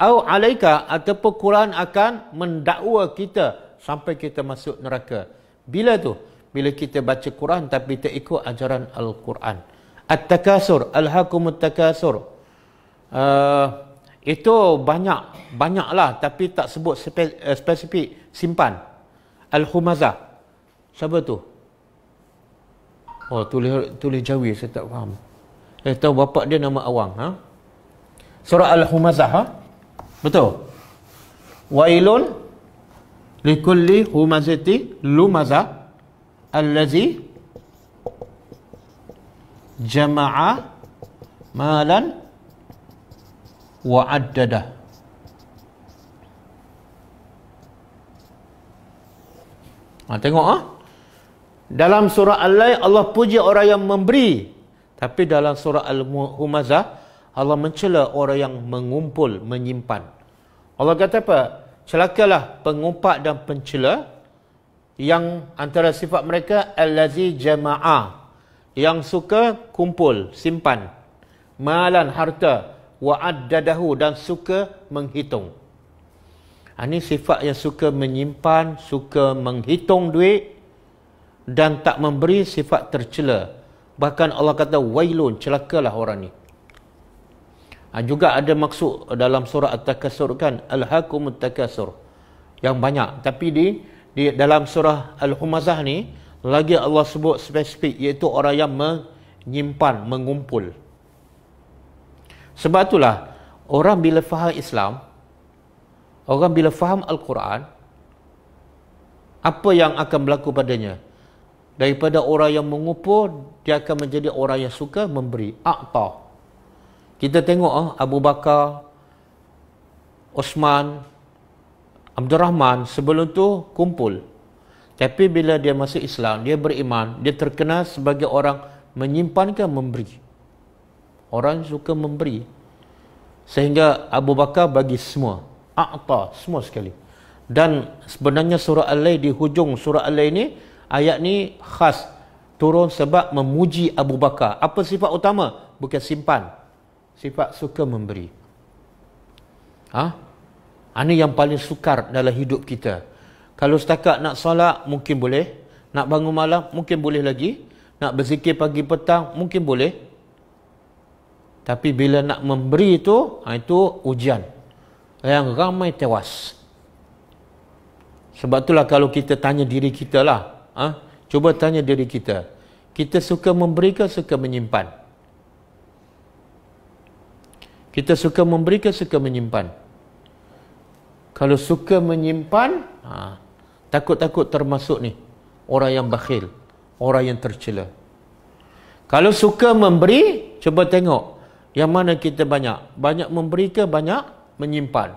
Au alaika ataupun Quran akan mendakwa kita sampai kita masuk neraka. Bila tu? Bila kita baca Quran tapi tak ikut ajaran Al-Quran. At-takasur, al-hakum at-takasur. Uh, eh, itu banyak, banyaklah tapi tak sebut eh, spesifik, simpan. Al-humazah. Siapa tu? Oh, tulis, tulis jawi, saya tak faham. Saya eh, tahu bapa dia nama Awang. Ha? Surah Al-Humazah. Ha? Betul. Wailun likulli humazati lumazah, allazi jama'a malan wa addada. Ha, tengok ah. Ha? Dalam surah Al-Lail Allah puji orang yang memberi tapi dalam surah Al-Humazah, Allah mencela orang yang mengumpul, menyimpan. Allah kata apa? Celakalah pengumpat dan pencela yang antara sifat mereka allazi jamaa yang suka kumpul, simpan malan harta wa addadahu dan suka menghitung. Ini ha, sifat yang suka menyimpan, suka menghitung duit dan tak memberi sifat tercela. Bahkan Allah kata wailun celakalah orang ni. Ha, juga ada maksud dalam surah At-Takasur kan al-hakum takasur yang banyak tapi di di dalam surah Al-Humazah ni lagi Allah sebut spesifik iaitu orang yang menyimpan, mengumpul. Sebab itulah orang bila faham Islam, orang bila faham Al-Quran apa yang akan berlaku padanya? daripada orang yang mengupur dia akan menjadi orang yang suka memberi akta kita tengok ah Abu Bakar Osman Abdul Rahman sebelum tu kumpul tapi bila dia masuk Islam dia beriman dia terkenal sebagai orang menyimpan ke memberi orang suka memberi sehingga Abu Bakar bagi semua akta semua sekali dan sebenarnya surah Al-Lay di hujung surah Al-Lay ni ayat ni khas turun sebab memuji Abu Bakar. Apa sifat utama? Bukan simpan. Sifat suka memberi. Ha? Ini yang paling sukar dalam hidup kita. Kalau setakat nak solat, mungkin boleh. Nak bangun malam, mungkin boleh lagi. Nak berzikir pagi petang, mungkin boleh. Tapi bila nak memberi itu, ha, itu ujian. Yang ramai tewas. Sebab itulah kalau kita tanya diri kita lah. Ha? Cuba tanya diri kita. Kita suka memberi ke suka menyimpan? Kita suka memberi ke suka menyimpan? Kalau suka menyimpan, ha, takut-takut termasuk ni. Orang yang bakhil. Orang yang tercela. Kalau suka memberi, cuba tengok. Yang mana kita banyak? Banyak memberi ke banyak menyimpan?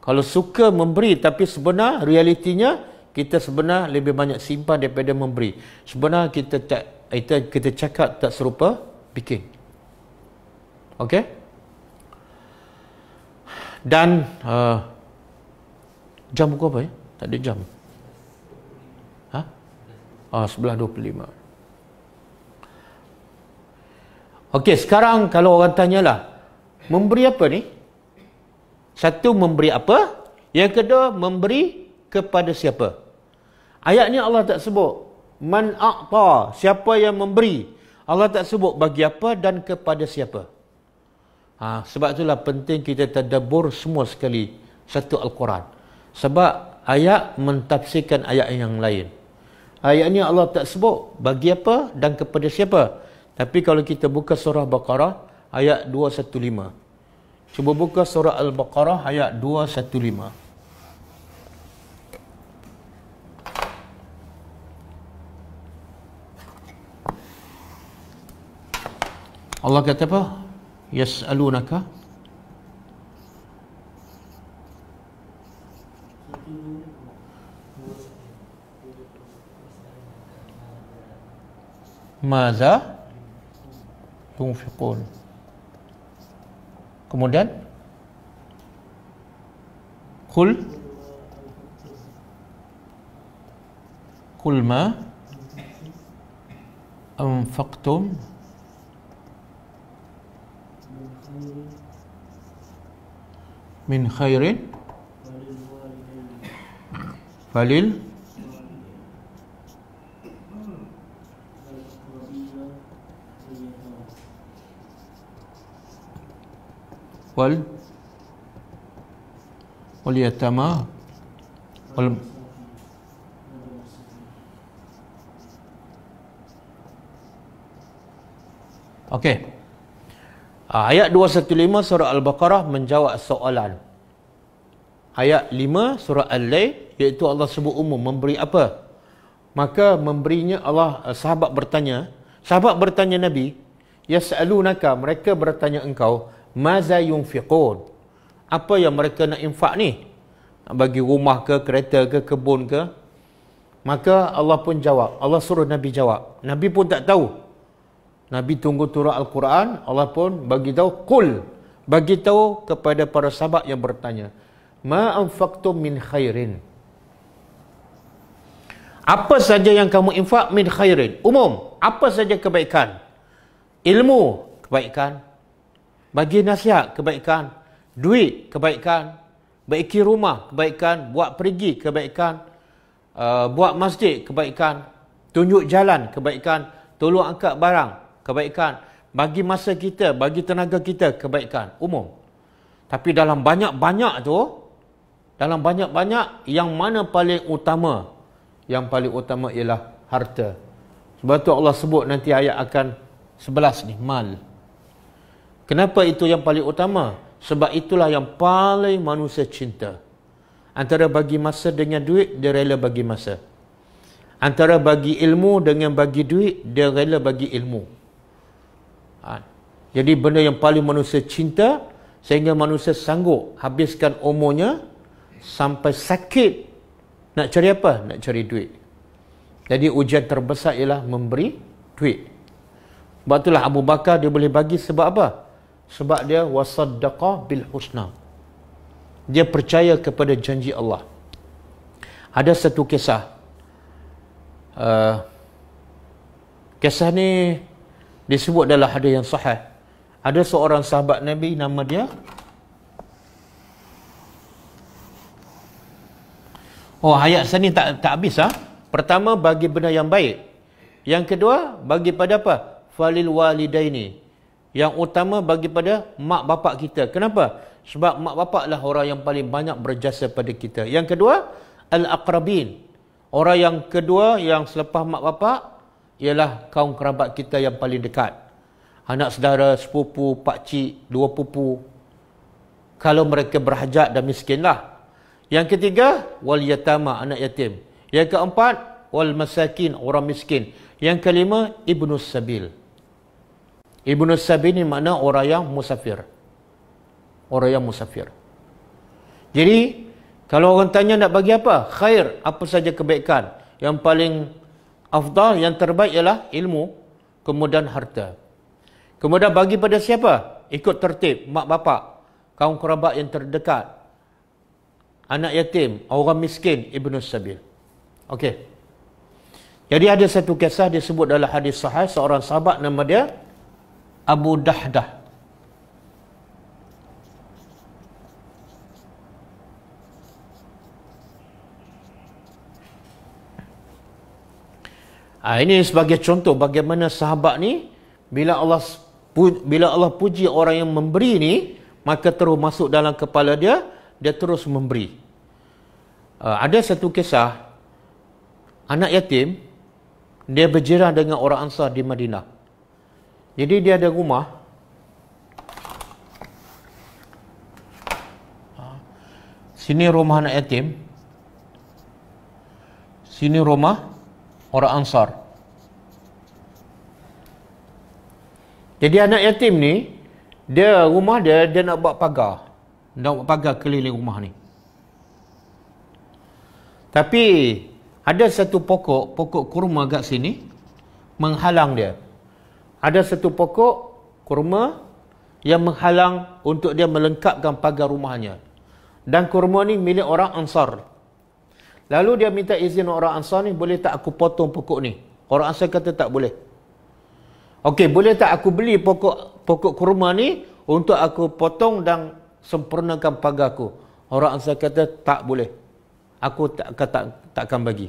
Kalau suka memberi tapi sebenar realitinya kita sebenar lebih banyak simpan daripada memberi sebenar kita tak kita, kita cakap tak serupa bikin okey dan uh, jam pukul apa ya tak ada jam ha ah uh, 11.25 Okey, sekarang kalau orang tanyalah, memberi apa ni? Satu, memberi apa? Yang kedua, memberi kepada siapa? Ayat ni Allah tak sebut. Man a'ta, siapa yang memberi. Allah tak sebut bagi apa dan kepada siapa. Ha, sebab itulah penting kita terdebur semua sekali satu Al-Quran. Sebab ayat mentafsirkan ayat yang lain. Ayat ni Allah tak sebut bagi apa dan kepada siapa. Tapi kalau kita buka surah Baqarah ayat 215. Cuba buka surah Al-Baqarah ayat 215. Allah kata apa? Yas'alunaka Maza tunfiqun Kemudian Kul Kul ma Anfaqtum من خير فلل وال واليتامى وال Okay. Ah, ayat 215 surah Al-Baqarah menjawab soalan. Ayat 5 surah Al-Lay iaitu Allah sebut umum memberi apa? Maka memberinya Allah eh, sahabat bertanya. Sahabat bertanya Nabi. Yas'alunaka mereka bertanya engkau. Maza yunfiqun. Apa yang mereka nak infak ni? Bagi rumah ke, kereta ke, kebun ke? Maka Allah pun jawab. Allah suruh Nabi jawab. Nabi pun tak tahu. Nabi tunggu turun Al-Quran, Allah pun bagi tahu kul bagi tahu kepada para sahabat yang bertanya, ma anfaqtum min khairin? Apa saja yang kamu infak min khairin? Umum, apa saja kebaikan? Ilmu, kebaikan. Bagi nasihat, kebaikan. Duit, kebaikan. Baiki rumah, kebaikan. Buat pergi, kebaikan. Uh, buat masjid, kebaikan. Tunjuk jalan, kebaikan. Tolong angkat barang, kebaikan. Bagi masa kita, bagi tenaga kita, kebaikan. Umum. Tapi dalam banyak-banyak tu, dalam banyak-banyak, yang mana paling utama? Yang paling utama ialah harta. Sebab tu Allah sebut nanti ayat akan sebelas ni, mal. Kenapa itu yang paling utama? Sebab itulah yang paling manusia cinta. Antara bagi masa dengan duit, dia rela bagi masa. Antara bagi ilmu dengan bagi duit, dia rela bagi ilmu. Jadi benda yang paling manusia cinta sehingga manusia sanggup habiskan umurnya sampai sakit nak cari apa? Nak cari duit. Jadi ujian terbesar ialah memberi duit. Sebab itulah Abu Bakar dia boleh bagi sebab apa? Sebab dia wasaddaqa bil husna. Dia percaya kepada janji Allah. Ada satu kisah. Uh, kisah ni disebut dalam hadis yang sahih ada seorang sahabat Nabi nama dia Oh ayat sini tak tak habis ah. Ha? Pertama bagi benda yang baik. Yang kedua bagi pada apa? Falil walidaini. Yang utama bagi pada mak bapak kita. Kenapa? Sebab mak bapak lah orang yang paling banyak berjasa pada kita. Yang kedua al aqrabin. Orang yang kedua yang selepas mak bapak ialah kaum kerabat kita yang paling dekat anak saudara, sepupu, Pak pakcik, dua pupu. Kalau mereka berhajat dan miskinlah. Yang ketiga, wal yatama, anak yatim. Yang keempat, wal masakin, orang miskin. Yang kelima, ibnu sabil. Ibnu sabil ni makna orang yang musafir. Orang yang musafir. Jadi, kalau orang tanya nak bagi apa? Khair, apa saja kebaikan. Yang paling afdal, yang terbaik ialah ilmu, kemudian harta. Kemudian bagi pada siapa? Ikut tertib mak bapak, kaum kerabat yang terdekat, anak yatim, orang miskin, ibnu sabil. Okey. Jadi ada satu kisah disebut dalam hadis sahih seorang sahabat nama dia Abu Dahdah. Ha, ini sebagai contoh bagaimana sahabat ni bila Allah bila Allah puji orang yang memberi ni maka terus masuk dalam kepala dia dia terus memberi uh, ada satu kisah anak yatim dia berjirah dengan orang ansar di Madinah jadi dia ada rumah ah, sini rumah anak yatim sini rumah orang ansar Jadi anak yatim ni, dia rumah dia, dia nak buat pagar. Nak buat pagar keliling rumah ni. Tapi, ada satu pokok, pokok kurma kat sini, menghalang dia. Ada satu pokok kurma yang menghalang untuk dia melengkapkan pagar rumahnya. Dan kurma ni milik orang ansar. Lalu dia minta izin orang ansar ni, boleh tak aku potong pokok ni? Orang ansar kata tak boleh. Okey, boleh tak aku beli pokok pokok kurma ni untuk aku potong dan sempurnakan pagar aku? Orang Ansar kata, tak boleh. Aku tak, tak, tak akan bagi.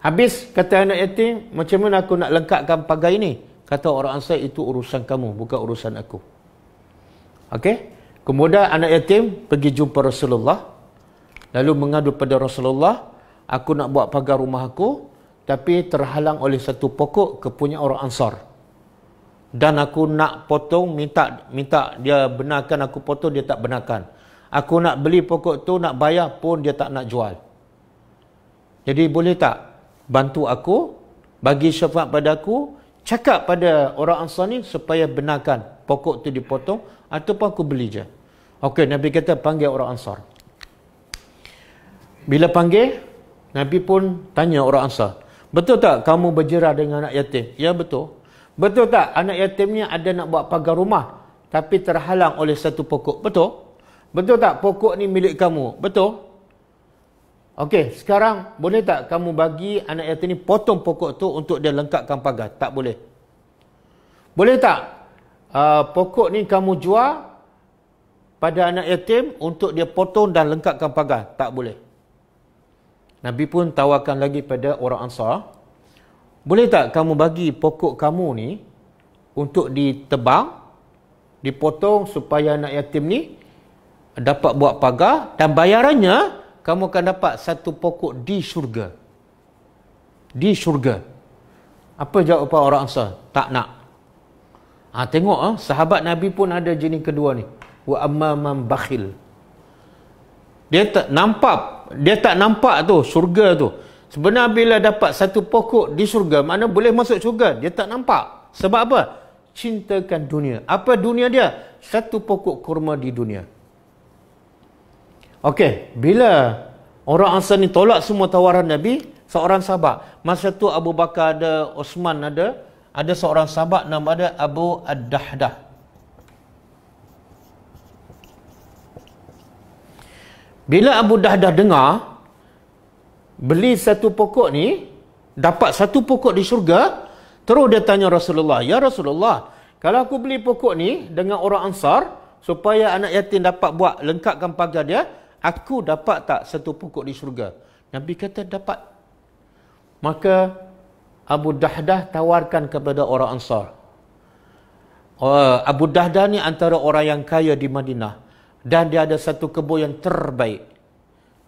Habis kata anak yatim, macam mana aku nak lengkapkan pagar ini? Kata orang Ansar, itu urusan kamu, bukan urusan aku. Okey? Kemudian anak yatim pergi jumpa Rasulullah. Lalu mengadu pada Rasulullah, aku nak buat pagar rumah aku tapi terhalang oleh satu pokok kepunya orang Ansar dan aku nak potong minta minta dia benarkan aku potong dia tak benarkan aku nak beli pokok tu nak bayar pun dia tak nak jual jadi boleh tak bantu aku bagi syafaat pada aku cakap pada orang ansar ni supaya benarkan pokok tu dipotong ataupun aku beli je okey nabi kata panggil orang ansar bila panggil nabi pun tanya orang ansar betul tak kamu berjerah dengan anak yatim ya betul Betul tak anak yatim ni ada nak buat pagar rumah tapi terhalang oleh satu pokok? Betul? Betul tak pokok ni milik kamu? Betul? Okey, sekarang boleh tak kamu bagi anak yatim ni potong pokok tu untuk dia lengkapkan pagar? Tak boleh. Boleh tak uh, pokok ni kamu jual pada anak yatim untuk dia potong dan lengkapkan pagar? Tak boleh. Nabi pun tawarkan lagi pada orang ansar boleh tak kamu bagi pokok kamu ni untuk ditebang, dipotong supaya anak yatim ni dapat buat pagar dan bayarannya kamu akan dapat satu pokok di syurga. Di syurga. Apa jawapan orang Ansar? Tak nak. Ha, tengok ah, sahabat Nabi pun ada jenis kedua ni. Wa bakhil. Dia tak nampak, dia tak nampak tu syurga tu. Sebenarnya bila dapat satu pokok di syurga, mana boleh masuk syurga? Dia tak nampak. Sebab apa? Cintakan dunia. Apa dunia dia? Satu pokok kurma di dunia. Okey, bila orang Ansar ni tolak semua tawaran Nabi, seorang sahabat. Masa tu Abu Bakar ada, Osman ada, ada seorang sahabat nama ada Abu Ad-Dahdah. Bila Abu Dahdah dengar, beli satu pokok ni, dapat satu pokok di syurga, terus dia tanya Rasulullah, Ya Rasulullah, kalau aku beli pokok ni dengan orang ansar, supaya anak yatim dapat buat lengkapkan pagar dia, aku dapat tak satu pokok di syurga? Nabi kata, dapat. Maka Abu Dahdah tawarkan kepada orang ansar. Uh, Abu Dahdah ni antara orang yang kaya di Madinah. Dan dia ada satu kebun yang terbaik.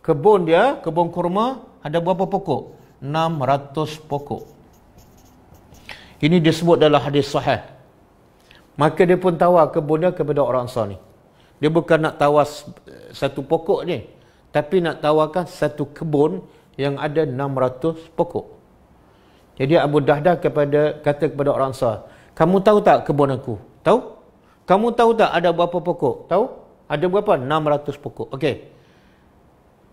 Kebun dia, kebun kurma, ada berapa pokok? 600 pokok. Ini disebut dalam hadis sahih. Maka dia pun tawar kebunnya kepada orang Ansar ni. Dia bukan nak tawar satu pokok ni. Tapi nak tawarkan satu kebun yang ada 600 pokok. Jadi Abu Dahdah kepada, kata kepada orang Ansar. Kamu tahu tak kebun aku? Tahu? Kamu tahu tak ada berapa pokok? Tahu? Ada berapa? 600 pokok. Okey.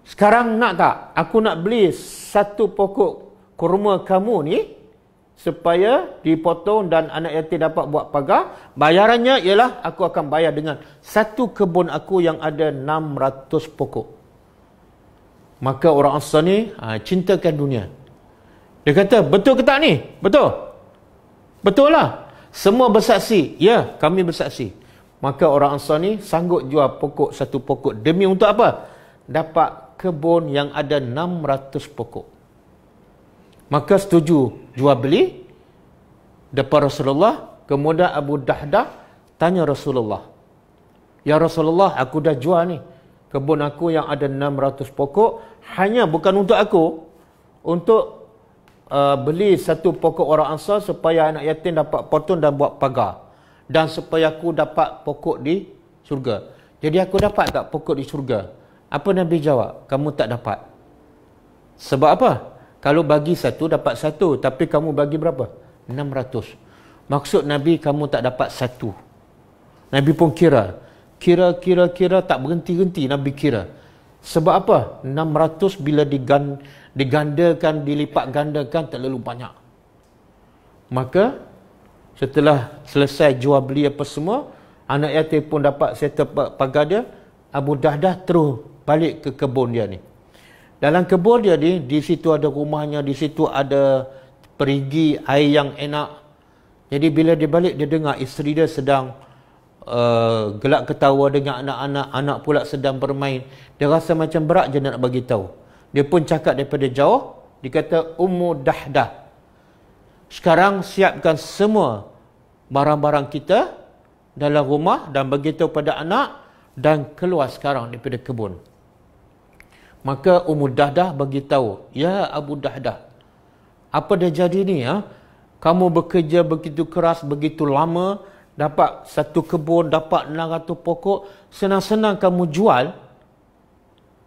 Sekarang nak tak? Aku nak beli satu pokok kurma kamu ni supaya dipotong dan anak yatim dapat buat pagar. Bayarannya ialah aku akan bayar dengan satu kebun aku yang ada 600 pokok. Maka orang asal ni ha, cintakan dunia. Dia kata, betul ke tak ni? Betul? Betul lah. Semua bersaksi. Ya, kami bersaksi. Maka orang asal ni sanggup jual pokok satu pokok. Demi untuk apa? Dapat kebun yang ada 600 pokok. Maka setuju jual beli. Depan Rasulullah. Kemudian Abu Dahdah tanya Rasulullah. Ya Rasulullah aku dah jual ni. Kebun aku yang ada 600 pokok. Hanya bukan untuk aku. Untuk uh, beli satu pokok orang ansar. Supaya anak yatim dapat potong dan buat pagar. Dan supaya aku dapat pokok di surga. Jadi aku dapat tak pokok di surga? Apa Nabi jawab? Kamu tak dapat. Sebab apa? Kalau bagi satu, dapat satu. Tapi kamu bagi berapa? 600. Maksud Nabi kamu tak dapat satu. Nabi pun kira. Kira, kira, kira tak berhenti-henti Nabi kira. Sebab apa? 600 bila digan, digandakan, dilipat gandakan terlalu banyak. Maka setelah selesai jual beli apa semua, anak yatim pun dapat settle pagar dia, Abu Dahdah terus balik ke kebun dia ni. Dalam kebun dia ni, di situ ada rumahnya, di situ ada perigi air yang enak. Jadi bila dia balik, dia dengar isteri dia sedang uh, gelak ketawa dengan anak-anak, anak pula sedang bermain. Dia rasa macam berat je nak bagi tahu. Dia pun cakap daripada jauh, dia kata, dah dah. Sekarang siapkan semua barang-barang kita dalam rumah dan beritahu pada anak dan keluar sekarang daripada kebun. Maka Ummu Dahdah bagi tahu, "Ya Abu Dahdah, apa dah jadi ni ya? Kamu bekerja begitu keras, begitu lama, dapat satu kebun, dapat 600 pokok, senang-senang kamu jual?"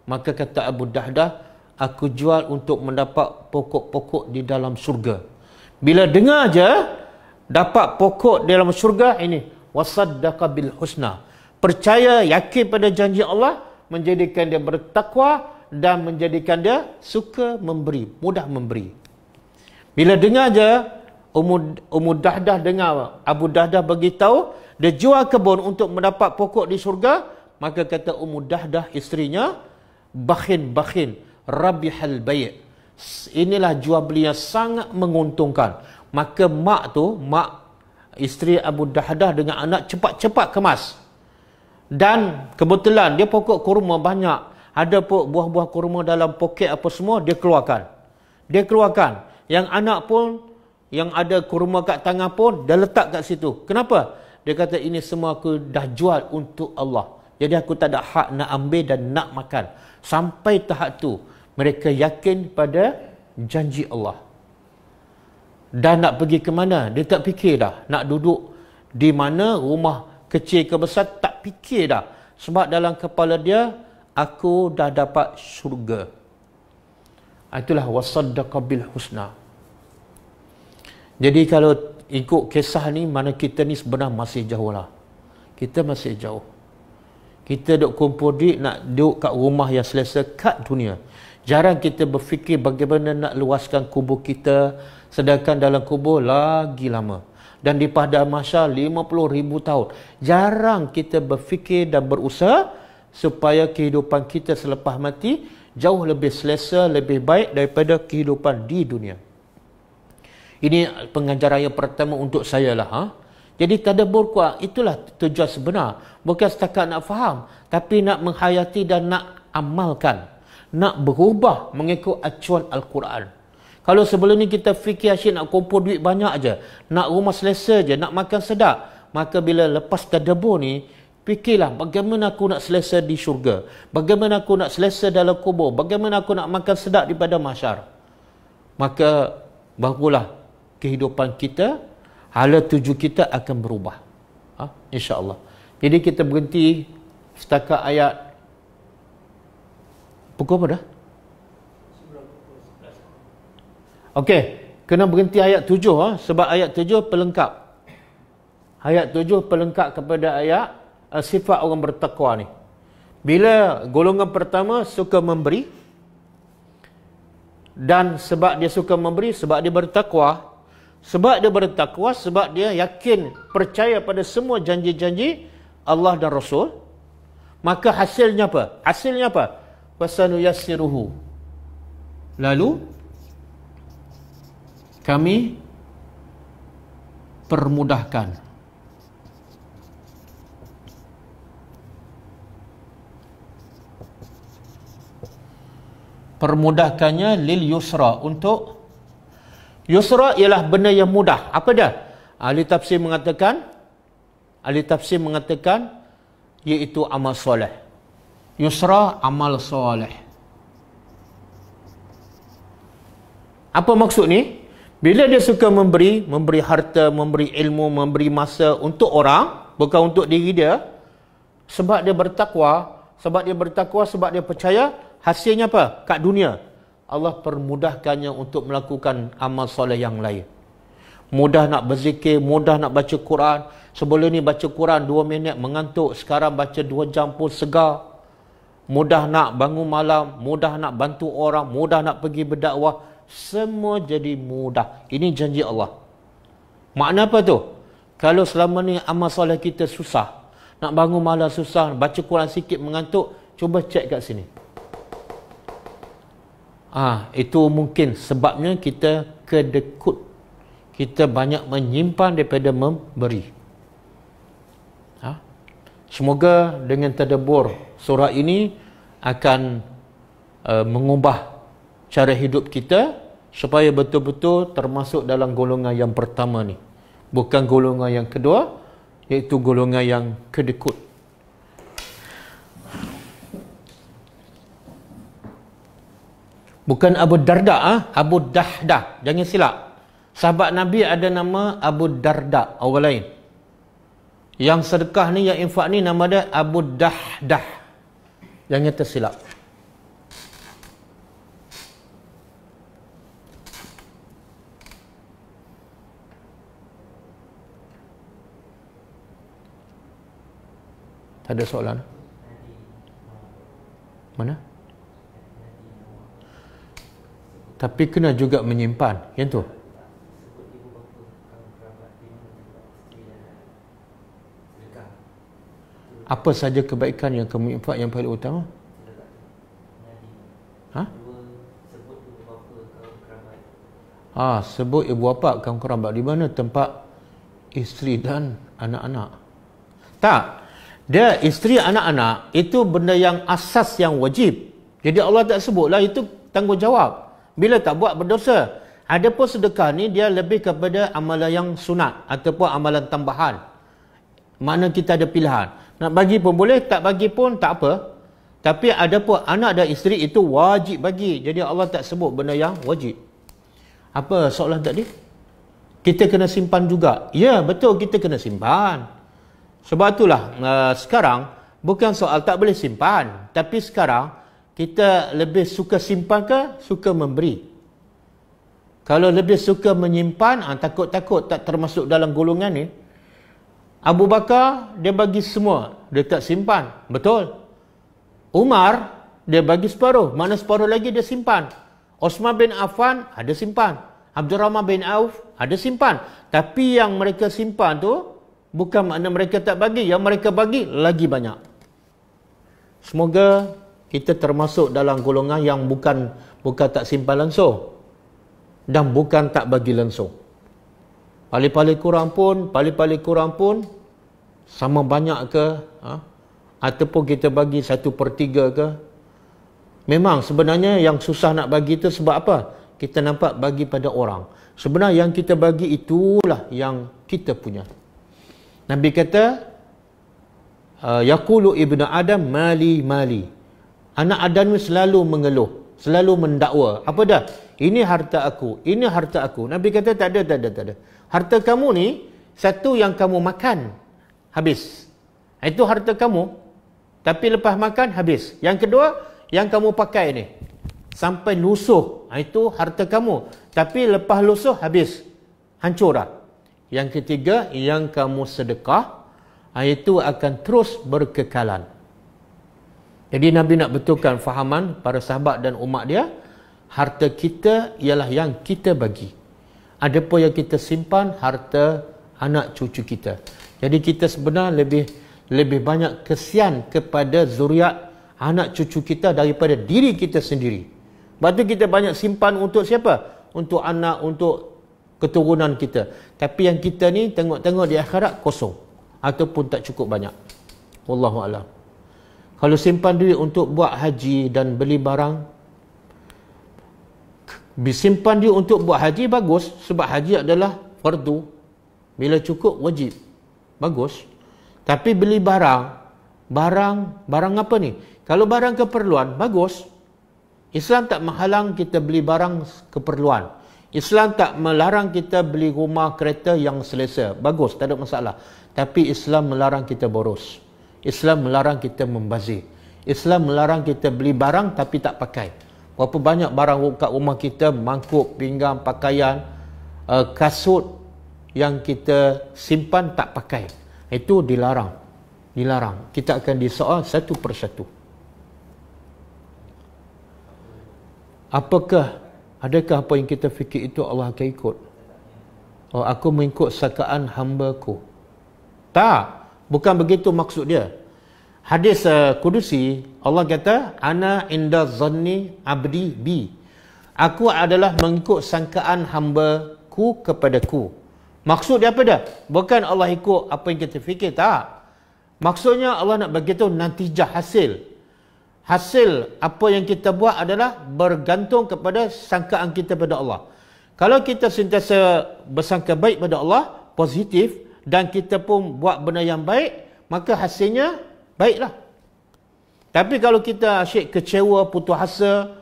Maka kata Abu Dahdah, "Aku jual untuk mendapat pokok-pokok di dalam syurga." Bila dengar aja dapat pokok di dalam syurga ini, wasaddaqa bil husna. Percaya yakin pada janji Allah menjadikan dia bertakwa dan menjadikan dia suka memberi, mudah memberi. Bila dengar je Umud Dahdah dengar Abu Dahdah beritahu dia jual kebun untuk mendapat pokok di syurga, maka kata Umud Dahdah isterinya bakhin bakhin rabihal bai'. Inilah jual beli yang sangat menguntungkan. Maka mak tu, mak isteri Abu Dahdah dengan anak cepat-cepat kemas. Dan kebetulan dia pokok kurma banyak ada buah-buah kurma dalam poket apa semua, dia keluarkan. Dia keluarkan. Yang anak pun, yang ada kurma kat tangan pun, dia letak kat situ. Kenapa? Dia kata, ini semua aku dah jual untuk Allah. Jadi aku tak ada hak nak ambil dan nak makan. Sampai tahap tu mereka yakin pada janji Allah. Dan nak pergi ke mana? Dia tak fikir dah. Nak duduk di mana rumah kecil ke besar, tak fikir dah. Sebab dalam kepala dia, aku dah dapat syurga. Ah, itulah wasaddaqa bil husna. Jadi kalau ikut kisah ni mana kita ni sebenarnya masih jauh lah. Kita masih jauh. Kita duk kumpul duit nak duduk kat rumah yang selesa kat dunia. Jarang kita berfikir bagaimana nak luaskan kubur kita sedangkan dalam kubur lagi lama. Dan di pada masa 50 ribu tahun. Jarang kita berfikir dan berusaha supaya kehidupan kita selepas mati jauh lebih selesa, lebih baik daripada kehidupan di dunia. Ini pengajaran yang pertama untuk saya lah. Ha? Jadi tadabur kuat, itulah tujuan sebenar. Bukan setakat nak faham, tapi nak menghayati dan nak amalkan. Nak berubah mengikut acuan Al-Quran. Kalau sebelum ni kita fikir asyik nak kumpul duit banyak aja, nak rumah selesa je, nak makan sedap, maka bila lepas tadabur ni, Fikirlah bagaimana aku nak selesa di syurga. Bagaimana aku nak selesa dalam kubur. Bagaimana aku nak makan sedap daripada masyar. Maka barulah kehidupan kita, hala tuju kita akan berubah. Ha? InsyaAllah. Jadi kita berhenti setakat ayat pukul apa dah? Okey. Kena berhenti ayat tujuh. Ha? Sebab ayat tujuh pelengkap. Ayat tujuh pelengkap kepada ayat uh, sifat orang bertakwa ni. Bila golongan pertama suka memberi dan sebab dia suka memberi sebab dia bertakwa, sebab dia bertakwa sebab dia yakin percaya pada semua janji-janji Allah dan Rasul, maka hasilnya apa? Hasilnya apa? Wasanu yassiruhu. Lalu kami permudahkan permudahkannya lil yusra untuk yusra ialah benda yang mudah apa dia ahli tafsir mengatakan ahli tafsir mengatakan iaitu amal soleh yusra amal soleh apa maksud ni bila dia suka memberi memberi harta memberi ilmu memberi masa untuk orang bukan untuk diri dia sebab dia bertakwa sebab dia bertakwa sebab dia percaya Hasilnya apa? Kat dunia. Allah permudahkannya untuk melakukan amal soleh yang lain. Mudah nak berzikir, mudah nak baca Quran. Sebelum ni baca Quran 2 minit mengantuk, sekarang baca 2 jam pun segar. Mudah nak bangun malam, mudah nak bantu orang, mudah nak pergi berdakwah. Semua jadi mudah. Ini janji Allah. Makna apa tu? Kalau selama ni amal soleh kita susah, nak bangun malam susah, baca Quran sikit mengantuk, cuba cek kat sini. Ah, ha, itu mungkin sebabnya kita kedekut. Kita banyak menyimpan daripada memberi. Ha? Semoga dengan terdebur surah ini akan uh, mengubah cara hidup kita supaya betul-betul termasuk dalam golongan yang pertama ni. Bukan golongan yang kedua, iaitu golongan yang kedekut. Bukan Abu Darda, ha? Abu Dahdah. Jangan silap. Sahabat Nabi ada nama Abu Darda, orang lain. Yang sedekah ni, yang infak ni nama dia Abu Dahdah. Jangan tersilap. Tak ada soalan? Mana? Mana? tapi kena juga menyimpan yang tu apa saja kebaikan yang kamu infak yang paling utama ha Ha, sebut ibu bapa kamu kurang di mana tempat isteri dan anak-anak. Tak. Dia isteri anak-anak itu benda yang asas yang wajib. Jadi Allah tak sebutlah itu tanggungjawab. Bila tak buat berdosa. Adapun sedekah ni dia lebih kepada amalan yang sunat ataupun amalan tambahan. Mana kita ada pilihan. Nak bagi pun boleh, tak bagi pun tak apa. Tapi ada adapun anak dan isteri itu wajib bagi. Jadi Allah tak sebut benda yang wajib. Apa soalan tadi? Kita kena simpan juga. Ya, betul kita kena simpan. Sebab itulah uh, sekarang bukan soal tak boleh simpan, tapi sekarang kita lebih suka simpan ke suka memberi kalau lebih suka menyimpan ah, takut-takut tak termasuk dalam golongan ni Abu Bakar dia bagi semua dia tak simpan betul Umar dia bagi separuh mana separuh lagi dia simpan Osman bin Affan ada ah, simpan Abdul Rahman bin Auf ada ah, simpan tapi yang mereka simpan tu bukan makna mereka tak bagi yang mereka bagi lagi banyak Semoga kita termasuk dalam golongan yang bukan bukan tak simpan langsung dan bukan tak bagi langsung. Paling-paling kurang pun, paling-paling kurang pun sama banyak ke ha? ataupun kita bagi satu per tiga ke memang sebenarnya yang susah nak bagi tu sebab apa? Kita nampak bagi pada orang. Sebenarnya yang kita bagi itulah yang kita punya. Nabi kata, ah, Yaqulu ibnu Adam mali mali. Anak Adam ni selalu mengeluh, selalu mendakwa. Apa dah? Ini harta aku, ini harta aku. Nabi kata tak ada, tak ada, tak ada. Harta kamu ni satu yang kamu makan habis. Itu harta kamu. Tapi lepas makan habis. Yang kedua, yang kamu pakai ni sampai lusuh. Ha, itu harta kamu. Tapi lepas lusuh habis. Hancur lah. Yang ketiga, yang kamu sedekah ha, itu akan terus berkekalan. Jadi Nabi nak betulkan fahaman para sahabat dan umat dia, harta kita ialah yang kita bagi. Adapun yang kita simpan harta anak cucu kita. Jadi kita sebenarnya lebih lebih banyak kesian kepada zuriat anak cucu kita daripada diri kita sendiri. Sebab tu kita banyak simpan untuk siapa? Untuk anak, untuk keturunan kita. Tapi yang kita ni tengok-tengok di akhirat kosong. Ataupun tak cukup banyak. Wallahu'alaikum. Kalau simpan duit untuk buat haji dan beli barang, simpan duit untuk buat haji bagus sebab haji adalah fardu. Bila cukup wajib. Bagus. Tapi beli barang, barang barang apa ni? Kalau barang keperluan bagus. Islam tak menghalang kita beli barang keperluan. Islam tak melarang kita beli rumah kereta yang selesa. Bagus, tak ada masalah. Tapi Islam melarang kita boros. Islam melarang kita membazir. Islam melarang kita beli barang tapi tak pakai. Berapa banyak barang kat rumah kita, mangkuk, pinggan, pakaian, uh, kasut yang kita simpan tak pakai. Itu dilarang. Dilarang. Kita akan disoal satu persatu. Apakah adakah apa yang kita fikir itu Allah akan ikut? Oh, aku mengikut sakaan hamba ku. Tak. Bukan begitu maksud dia. Hadis uh, eh, Kudusi, Allah kata, Ana inda zanni abdi bi. Aku adalah mengikut sangkaan hamba ku kepada ku. Maksud dia apa dah? Bukan Allah ikut apa yang kita fikir, tak. Maksudnya Allah nak beritahu natijah hasil. Hasil apa yang kita buat adalah bergantung kepada sangkaan kita pada Allah. Kalau kita sentiasa bersangka baik pada Allah, positif, dan kita pun buat benda yang baik, maka hasilnya baiklah. Tapi kalau kita asyik kecewa, putus asa,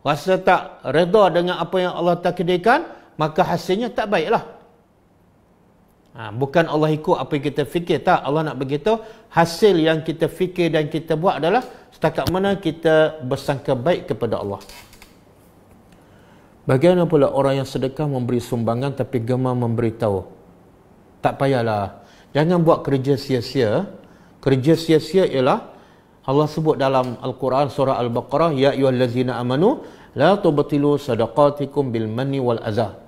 rasa tak reda dengan apa yang Allah takdirkan, maka hasilnya tak baiklah. Ha, bukan Allah ikut apa yang kita fikir. Tak, Allah nak beritahu hasil yang kita fikir dan kita buat adalah setakat mana kita bersangka baik kepada Allah. Bagaimana pula orang yang sedekah memberi sumbangan tapi gemar memberitahu? tak payahlah jangan buat kerja sia-sia kerja sia-sia ialah Allah sebut dalam Al-Quran surah Al-Baqarah ya ayyuhallazina amanu la tubtilu sadaqatikum bil manni wal adha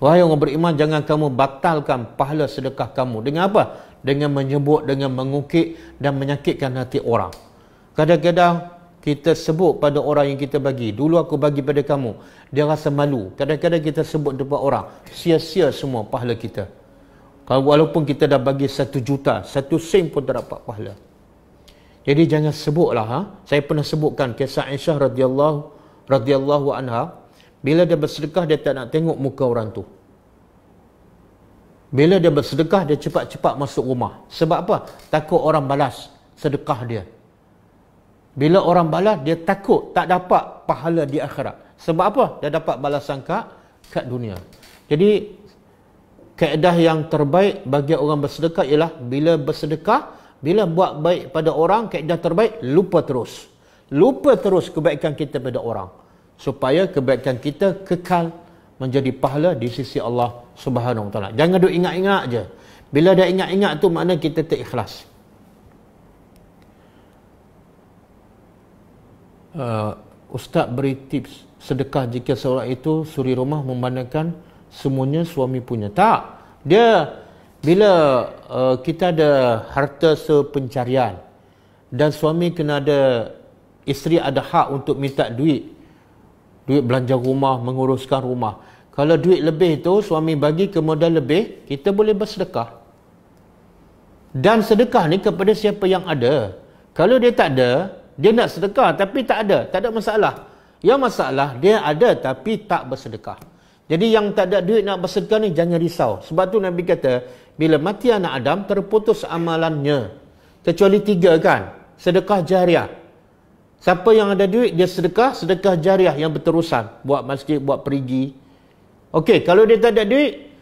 wahai orang beriman jangan kamu batalkan pahala sedekah kamu dengan apa dengan menyebut dengan mengukik dan menyakitkan hati orang kadang-kadang kita sebut pada orang yang kita bagi dulu aku bagi pada kamu dia rasa malu kadang-kadang kita sebut depan orang sia-sia semua pahala kita kalau walaupun kita dah bagi satu juta, satu sen pun tak dapat pahala. Jadi jangan sebutlah. Ha? Saya pernah sebutkan kisah Aisyah radhiyallahu radhiyallahu anha. Bila dia bersedekah, dia tak nak tengok muka orang tu. Bila dia bersedekah, dia cepat-cepat masuk rumah. Sebab apa? Takut orang balas sedekah dia. Bila orang balas, dia takut tak dapat pahala di akhirat. Sebab apa? Dia dapat balasan kat, kat dunia. Jadi kaedah yang terbaik bagi orang bersedekah ialah bila bersedekah, bila buat baik pada orang, kaedah terbaik, lupa terus. Lupa terus kebaikan kita pada orang. Supaya kebaikan kita kekal menjadi pahala di sisi Allah Subhanahu SWT. Jangan duk ingat-ingat je. Bila dah ingat-ingat tu makna kita terikhlas. Uh, Ustaz beri tips sedekah jika seorang itu suri rumah membandingkan semuanya suami punya tak dia bila uh, kita ada harta sepencarian dan suami kena ada isteri ada hak untuk minta duit duit belanja rumah menguruskan rumah kalau duit lebih tu suami bagi ke modal lebih kita boleh bersedekah dan sedekah ni kepada siapa yang ada kalau dia tak ada dia nak sedekah tapi tak ada tak ada masalah yang masalah dia ada tapi tak bersedekah jadi yang tak ada duit nak bersedekah ni jangan risau. Sebab tu Nabi kata, bila mati anak Adam terputus amalannya. Kecuali tiga kan, sedekah jariah. Siapa yang ada duit dia sedekah, sedekah jariah yang berterusan, buat masjid, buat perigi. Okey, kalau dia tak ada duit,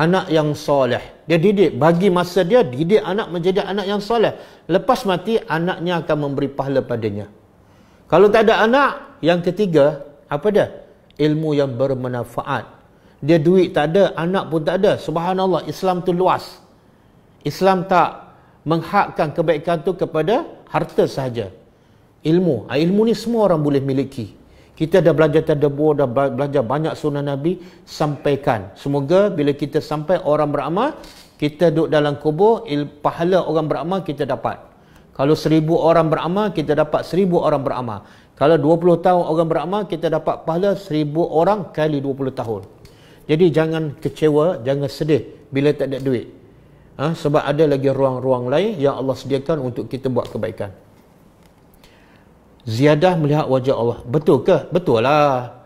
anak yang soleh. Dia didik, bagi masa dia didik anak menjadi anak yang soleh. Lepas mati anaknya akan memberi pahala padanya. Kalau tak ada anak, yang ketiga apa dia? ilmu yang bermanfaat dia duit tak ada anak pun tak ada subhanallah Islam tu luas Islam tak menghakkan kebaikan tu kepada harta sahaja ilmu ah, ilmu ni semua orang boleh miliki kita dah belajar tadabbur dah belajar banyak sunnah nabi sampaikan semoga bila kita sampai orang beramal kita duduk dalam kubur il, pahala orang beramal kita dapat kalau seribu orang beramal kita dapat seribu orang beramal kalau 20 tahun orang beramal, kita dapat pahala 1000 orang kali 20 tahun. Jadi jangan kecewa, jangan sedih bila tak ada duit. Ha? Sebab ada lagi ruang-ruang lain yang Allah sediakan untuk kita buat kebaikan. Ziyadah melihat wajah Allah. Betul ke? Betul lah.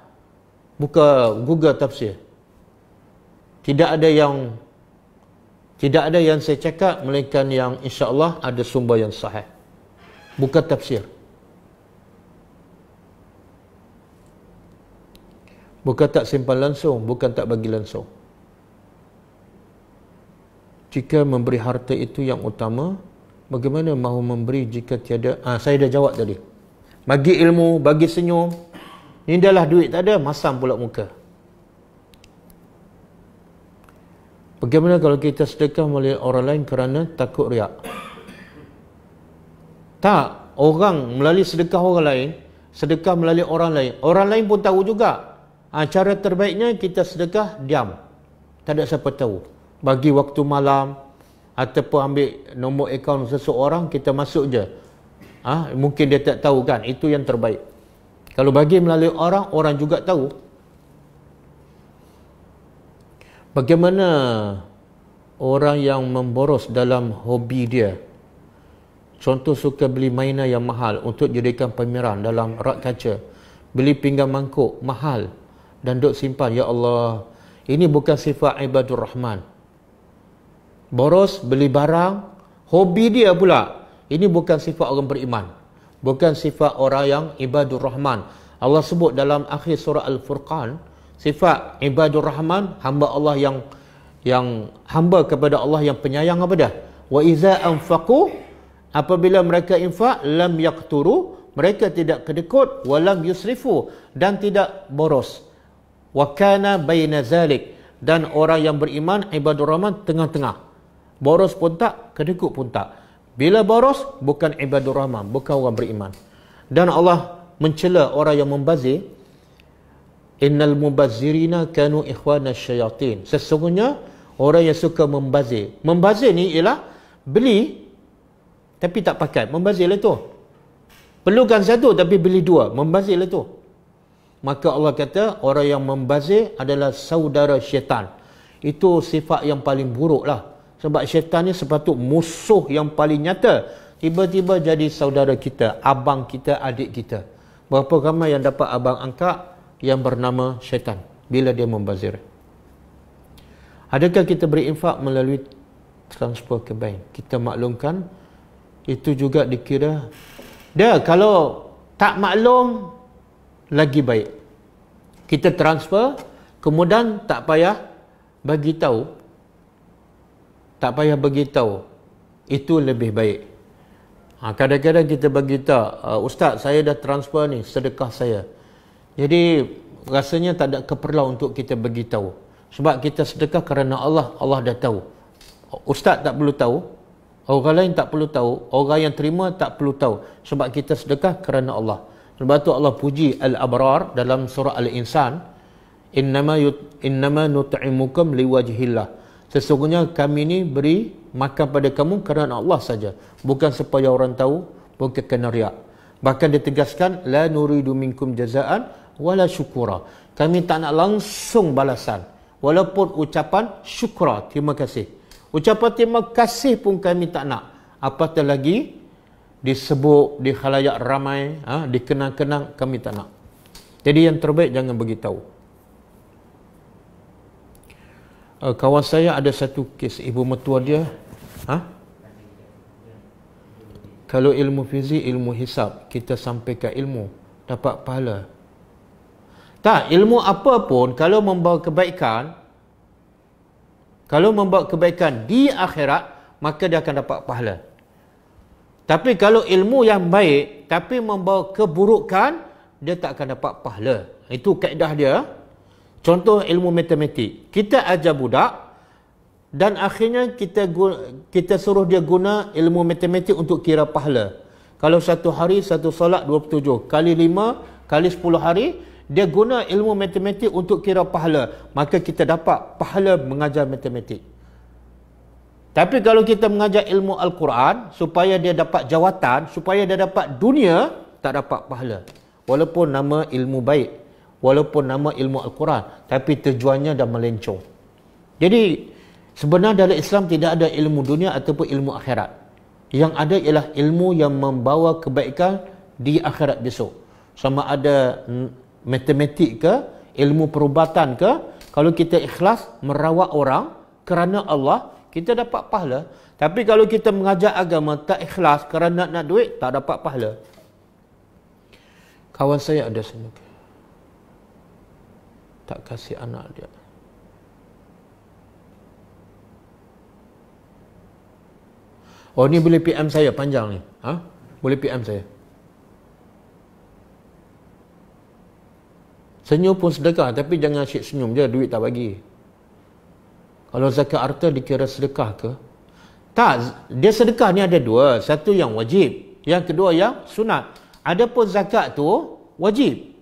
Buka Google tafsir. Tidak ada yang tidak ada yang saya cakap melainkan yang insya-Allah ada sumber yang sahih. Buka tafsir. Bukan tak simpan langsung, bukan tak bagi langsung. Jika memberi harta itu yang utama, bagaimana mahu memberi jika tiada... Ah, saya dah jawab tadi. Bagi ilmu, bagi senyum. Ini dah duit tak ada, masam pula muka. Bagaimana kalau kita sedekah melalui orang lain kerana takut riak? Tak, orang melalui sedekah orang lain, sedekah melalui orang lain, orang lain pun tahu juga Ha, cara terbaiknya kita sedekah diam. Tak ada siapa tahu. Bagi waktu malam ataupun ambil nombor akaun seseorang kita masuk je. ha, mungkin dia tak tahu kan itu yang terbaik. Kalau bagi melalui orang orang juga tahu. Bagaimana orang yang memboros dalam hobi dia? Contoh suka beli mainan yang mahal untuk jadikan pameran dalam rak kaca. Beli pinggan mangkuk mahal dan duk simpan ya Allah ini bukan sifat ibadur rahman boros beli barang hobi dia pula ini bukan sifat orang beriman bukan sifat orang yang ibadur rahman Allah sebut dalam akhir surah al-furqan sifat ibadur rahman hamba Allah yang yang hamba kepada Allah yang penyayang apa dah wa iza anfaqu apabila mereka infak lam yaqturu mereka tidak kedekut walam yusrifu dan tidak boros wa kana baina zalik dan orang yang beriman ibadur rahman tengah-tengah boros pun tak kedekut pun tak bila boros bukan ibadur rahman bukan orang beriman dan Allah mencela orang yang membazir innal mubazirina kanu ikhwana syayatin sesungguhnya orang yang suka membazir membazir ni ialah beli tapi tak pakai membazir lah tu perlukan satu tapi beli dua membazir lah tu maka Allah kata orang yang membazir adalah saudara syaitan itu sifat yang paling buruk lah sebab syaitan ni sepatut musuh yang paling nyata tiba-tiba jadi saudara kita abang kita adik kita berapa ramai yang dapat abang angkat yang bernama syaitan bila dia membazir adakah kita berinfak melalui transfer ke bank kita maklumkan itu juga dikira dia kalau tak maklum lagi baik. Kita transfer, kemudian tak payah bagi tahu. Tak payah bagi tahu. Itu lebih baik. Ha, kadang-kadang ha, kita bagi tahu, ah, Ustaz saya dah transfer ni sedekah saya. Jadi rasanya tak ada keperluan untuk kita bagi tahu. Sebab kita sedekah kerana Allah, Allah dah tahu. Ustaz tak perlu tahu. Orang lain tak perlu tahu. Orang yang terima tak perlu tahu. Sebab kita sedekah kerana Allah. Sebab tu Allah puji Al-Abrar dalam surah Al-Insan, "Innama yut, innama nut'imukum liwajhillah." Sesungguhnya kami ini beri makan pada kamu kerana Allah saja, bukan supaya orang tahu, bukan kerana riak. Bahkan ditegaskan la nuridu minkum jazaan wala syukura. Kami tak nak langsung balasan walaupun ucapan syukra, terima kasih. Ucapan terima kasih pun kami tak nak. Apatah lagi disebut di khalayak ramai, ha, dikenang-kenang, kami tak nak. Jadi yang terbaik jangan beritahu. Uh, eh, kawan saya ada satu kes ibu mertua dia. Ha? Kalau ilmu fizik, ilmu hisap, kita sampaikan ilmu, dapat pahala. Tak, ilmu apa pun kalau membawa kebaikan, kalau membawa kebaikan di akhirat, maka dia akan dapat pahala. Tapi kalau ilmu yang baik tapi membawa keburukan, dia tak akan dapat pahala. Itu kaedah dia. Contoh ilmu matematik. Kita ajar budak dan akhirnya kita kita suruh dia guna ilmu matematik untuk kira pahala. Kalau satu hari satu solat 27 kali 5 kali 10 hari dia guna ilmu matematik untuk kira pahala. Maka kita dapat pahala mengajar matematik. Tapi kalau kita mengajar ilmu Al-Quran supaya dia dapat jawatan, supaya dia dapat dunia, tak dapat pahala. Walaupun nama ilmu baik, walaupun nama ilmu Al-Quran, tapi tujuannya dah melencong. Jadi sebenarnya dalam Islam tidak ada ilmu dunia ataupun ilmu akhirat. Yang ada ialah ilmu yang membawa kebaikan di akhirat besok. Sama ada matematik ke, ilmu perubatan ke, kalau kita ikhlas merawat orang kerana Allah, kita dapat pahala. Tapi kalau kita mengajar agama tak ikhlas kerana nak, nak duit, tak dapat pahala. Kawan saya ada semoga. Tak kasih anak dia. Oh ni boleh PM saya panjang ni. Ha? Boleh PM saya. Senyum pun sedekah tapi jangan asyik senyum je duit tak bagi. Kalau zakat harta dikira sedekah ke? Tak, dia sedekah ni ada dua. Satu yang wajib, yang kedua yang sunat. Adapun zakat tu wajib.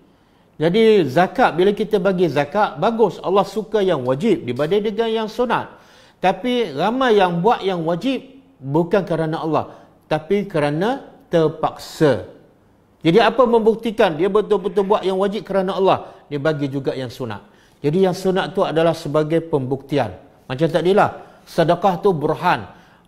Jadi zakat bila kita bagi zakat bagus Allah suka yang wajib dibanding dengan yang sunat. Tapi ramai yang buat yang wajib bukan kerana Allah tapi kerana terpaksa. Jadi apa membuktikan dia betul-betul buat yang wajib kerana Allah dia bagi juga yang sunat. Jadi yang sunat tu adalah sebagai pembuktian. Macam tadi lah, sedekah tu burhan.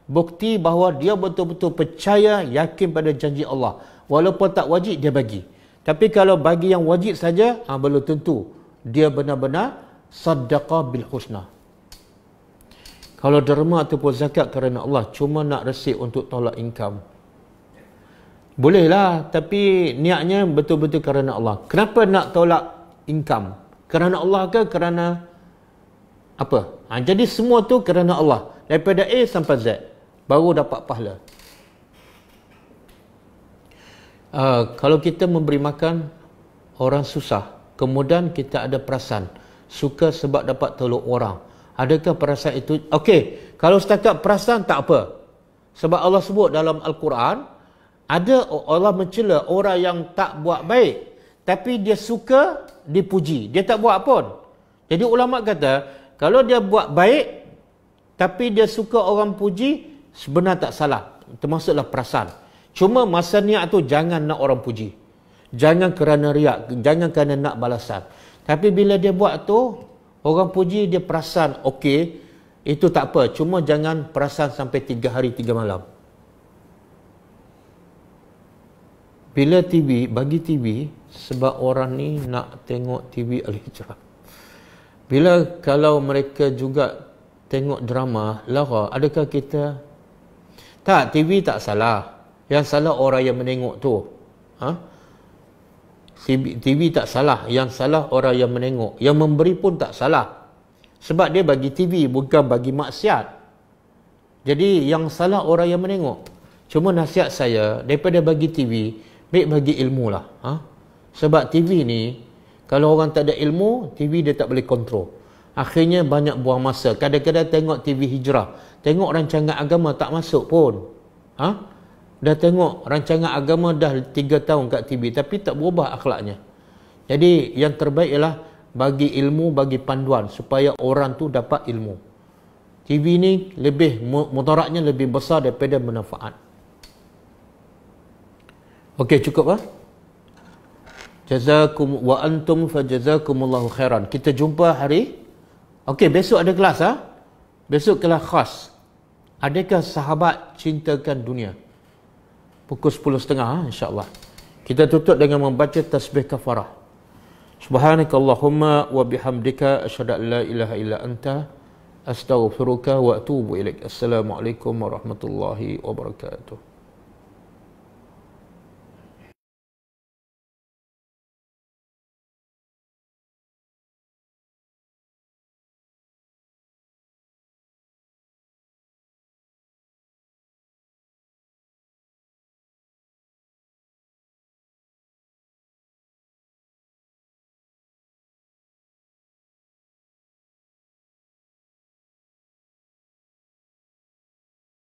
Bukti bahawa dia betul-betul percaya, yakin pada janji Allah. Walaupun tak wajib, dia bagi. Tapi kalau bagi yang wajib saja, ha, belum tentu. Dia benar-benar sedekah bil husna. Kalau derma ataupun zakat kerana Allah, cuma nak resik untuk tolak income. Bolehlah, tapi niatnya betul-betul kerana Allah. Kenapa nak tolak income? Kerana Allah ke kerana apa ha, jadi semua tu kerana Allah daripada A sampai Z baru dapat pahala uh, kalau kita memberi makan orang susah kemudian kita ada perasaan suka sebab dapat tolong orang adakah perasaan itu okey kalau setakat perasaan tak apa sebab Allah sebut dalam al-Quran ada Allah mencela orang yang tak buat baik tapi dia suka dipuji dia tak buat pun jadi ulama kata kalau dia buat baik tapi dia suka orang puji, sebenarnya tak salah. Termasuklah perasaan. Cuma masa niat tu jangan nak orang puji. Jangan kerana riak, jangan kerana nak balasan. Tapi bila dia buat tu, orang puji dia perasan. okey, itu tak apa. Cuma jangan perasan sampai 3 hari 3 malam. Bila TV, bagi TV, sebab orang ni nak tengok TV Al-Hijrah. Bila kalau mereka juga tengok drama lara, adakah kita tak TV tak salah. Yang salah orang yang menengok tu. Ha? TV, TV tak salah, yang salah orang yang menengok. Yang memberi pun tak salah. Sebab dia bagi TV bukan bagi maksiat. Jadi yang salah orang yang menengok. Cuma nasihat saya daripada bagi TV, baik bagi ilmu lah. Ha? Sebab TV ni kalau orang tak ada ilmu, TV dia tak boleh kontrol. Akhirnya banyak buang masa. Kadang-kadang tengok TV hijrah. Tengok rancangan agama tak masuk pun. Ha? Dah tengok rancangan agama dah 3 tahun kat TV tapi tak berubah akhlaknya. Jadi yang terbaik ialah bagi ilmu, bagi panduan supaya orang tu dapat ilmu. TV ni lebih mudaratnya lebih besar daripada manfaat. Okey cukup ah. Ha? Jazakum wa antum fa fajazakumullahu khairan. Kita jumpa hari Okey, besok ada kelas ah. Ha? Besok kelas khas. Adakah sahabat cintakan dunia? Pukul 10.30 ha? insya-Allah. Kita tutup dengan membaca tasbih kafarah. Subhanakallahumma wa bihamdika asyhadu alla ilaha illa anta astaghfiruka wa atubu ilaik. Assalamualaikum warahmatullahi wabarakatuh.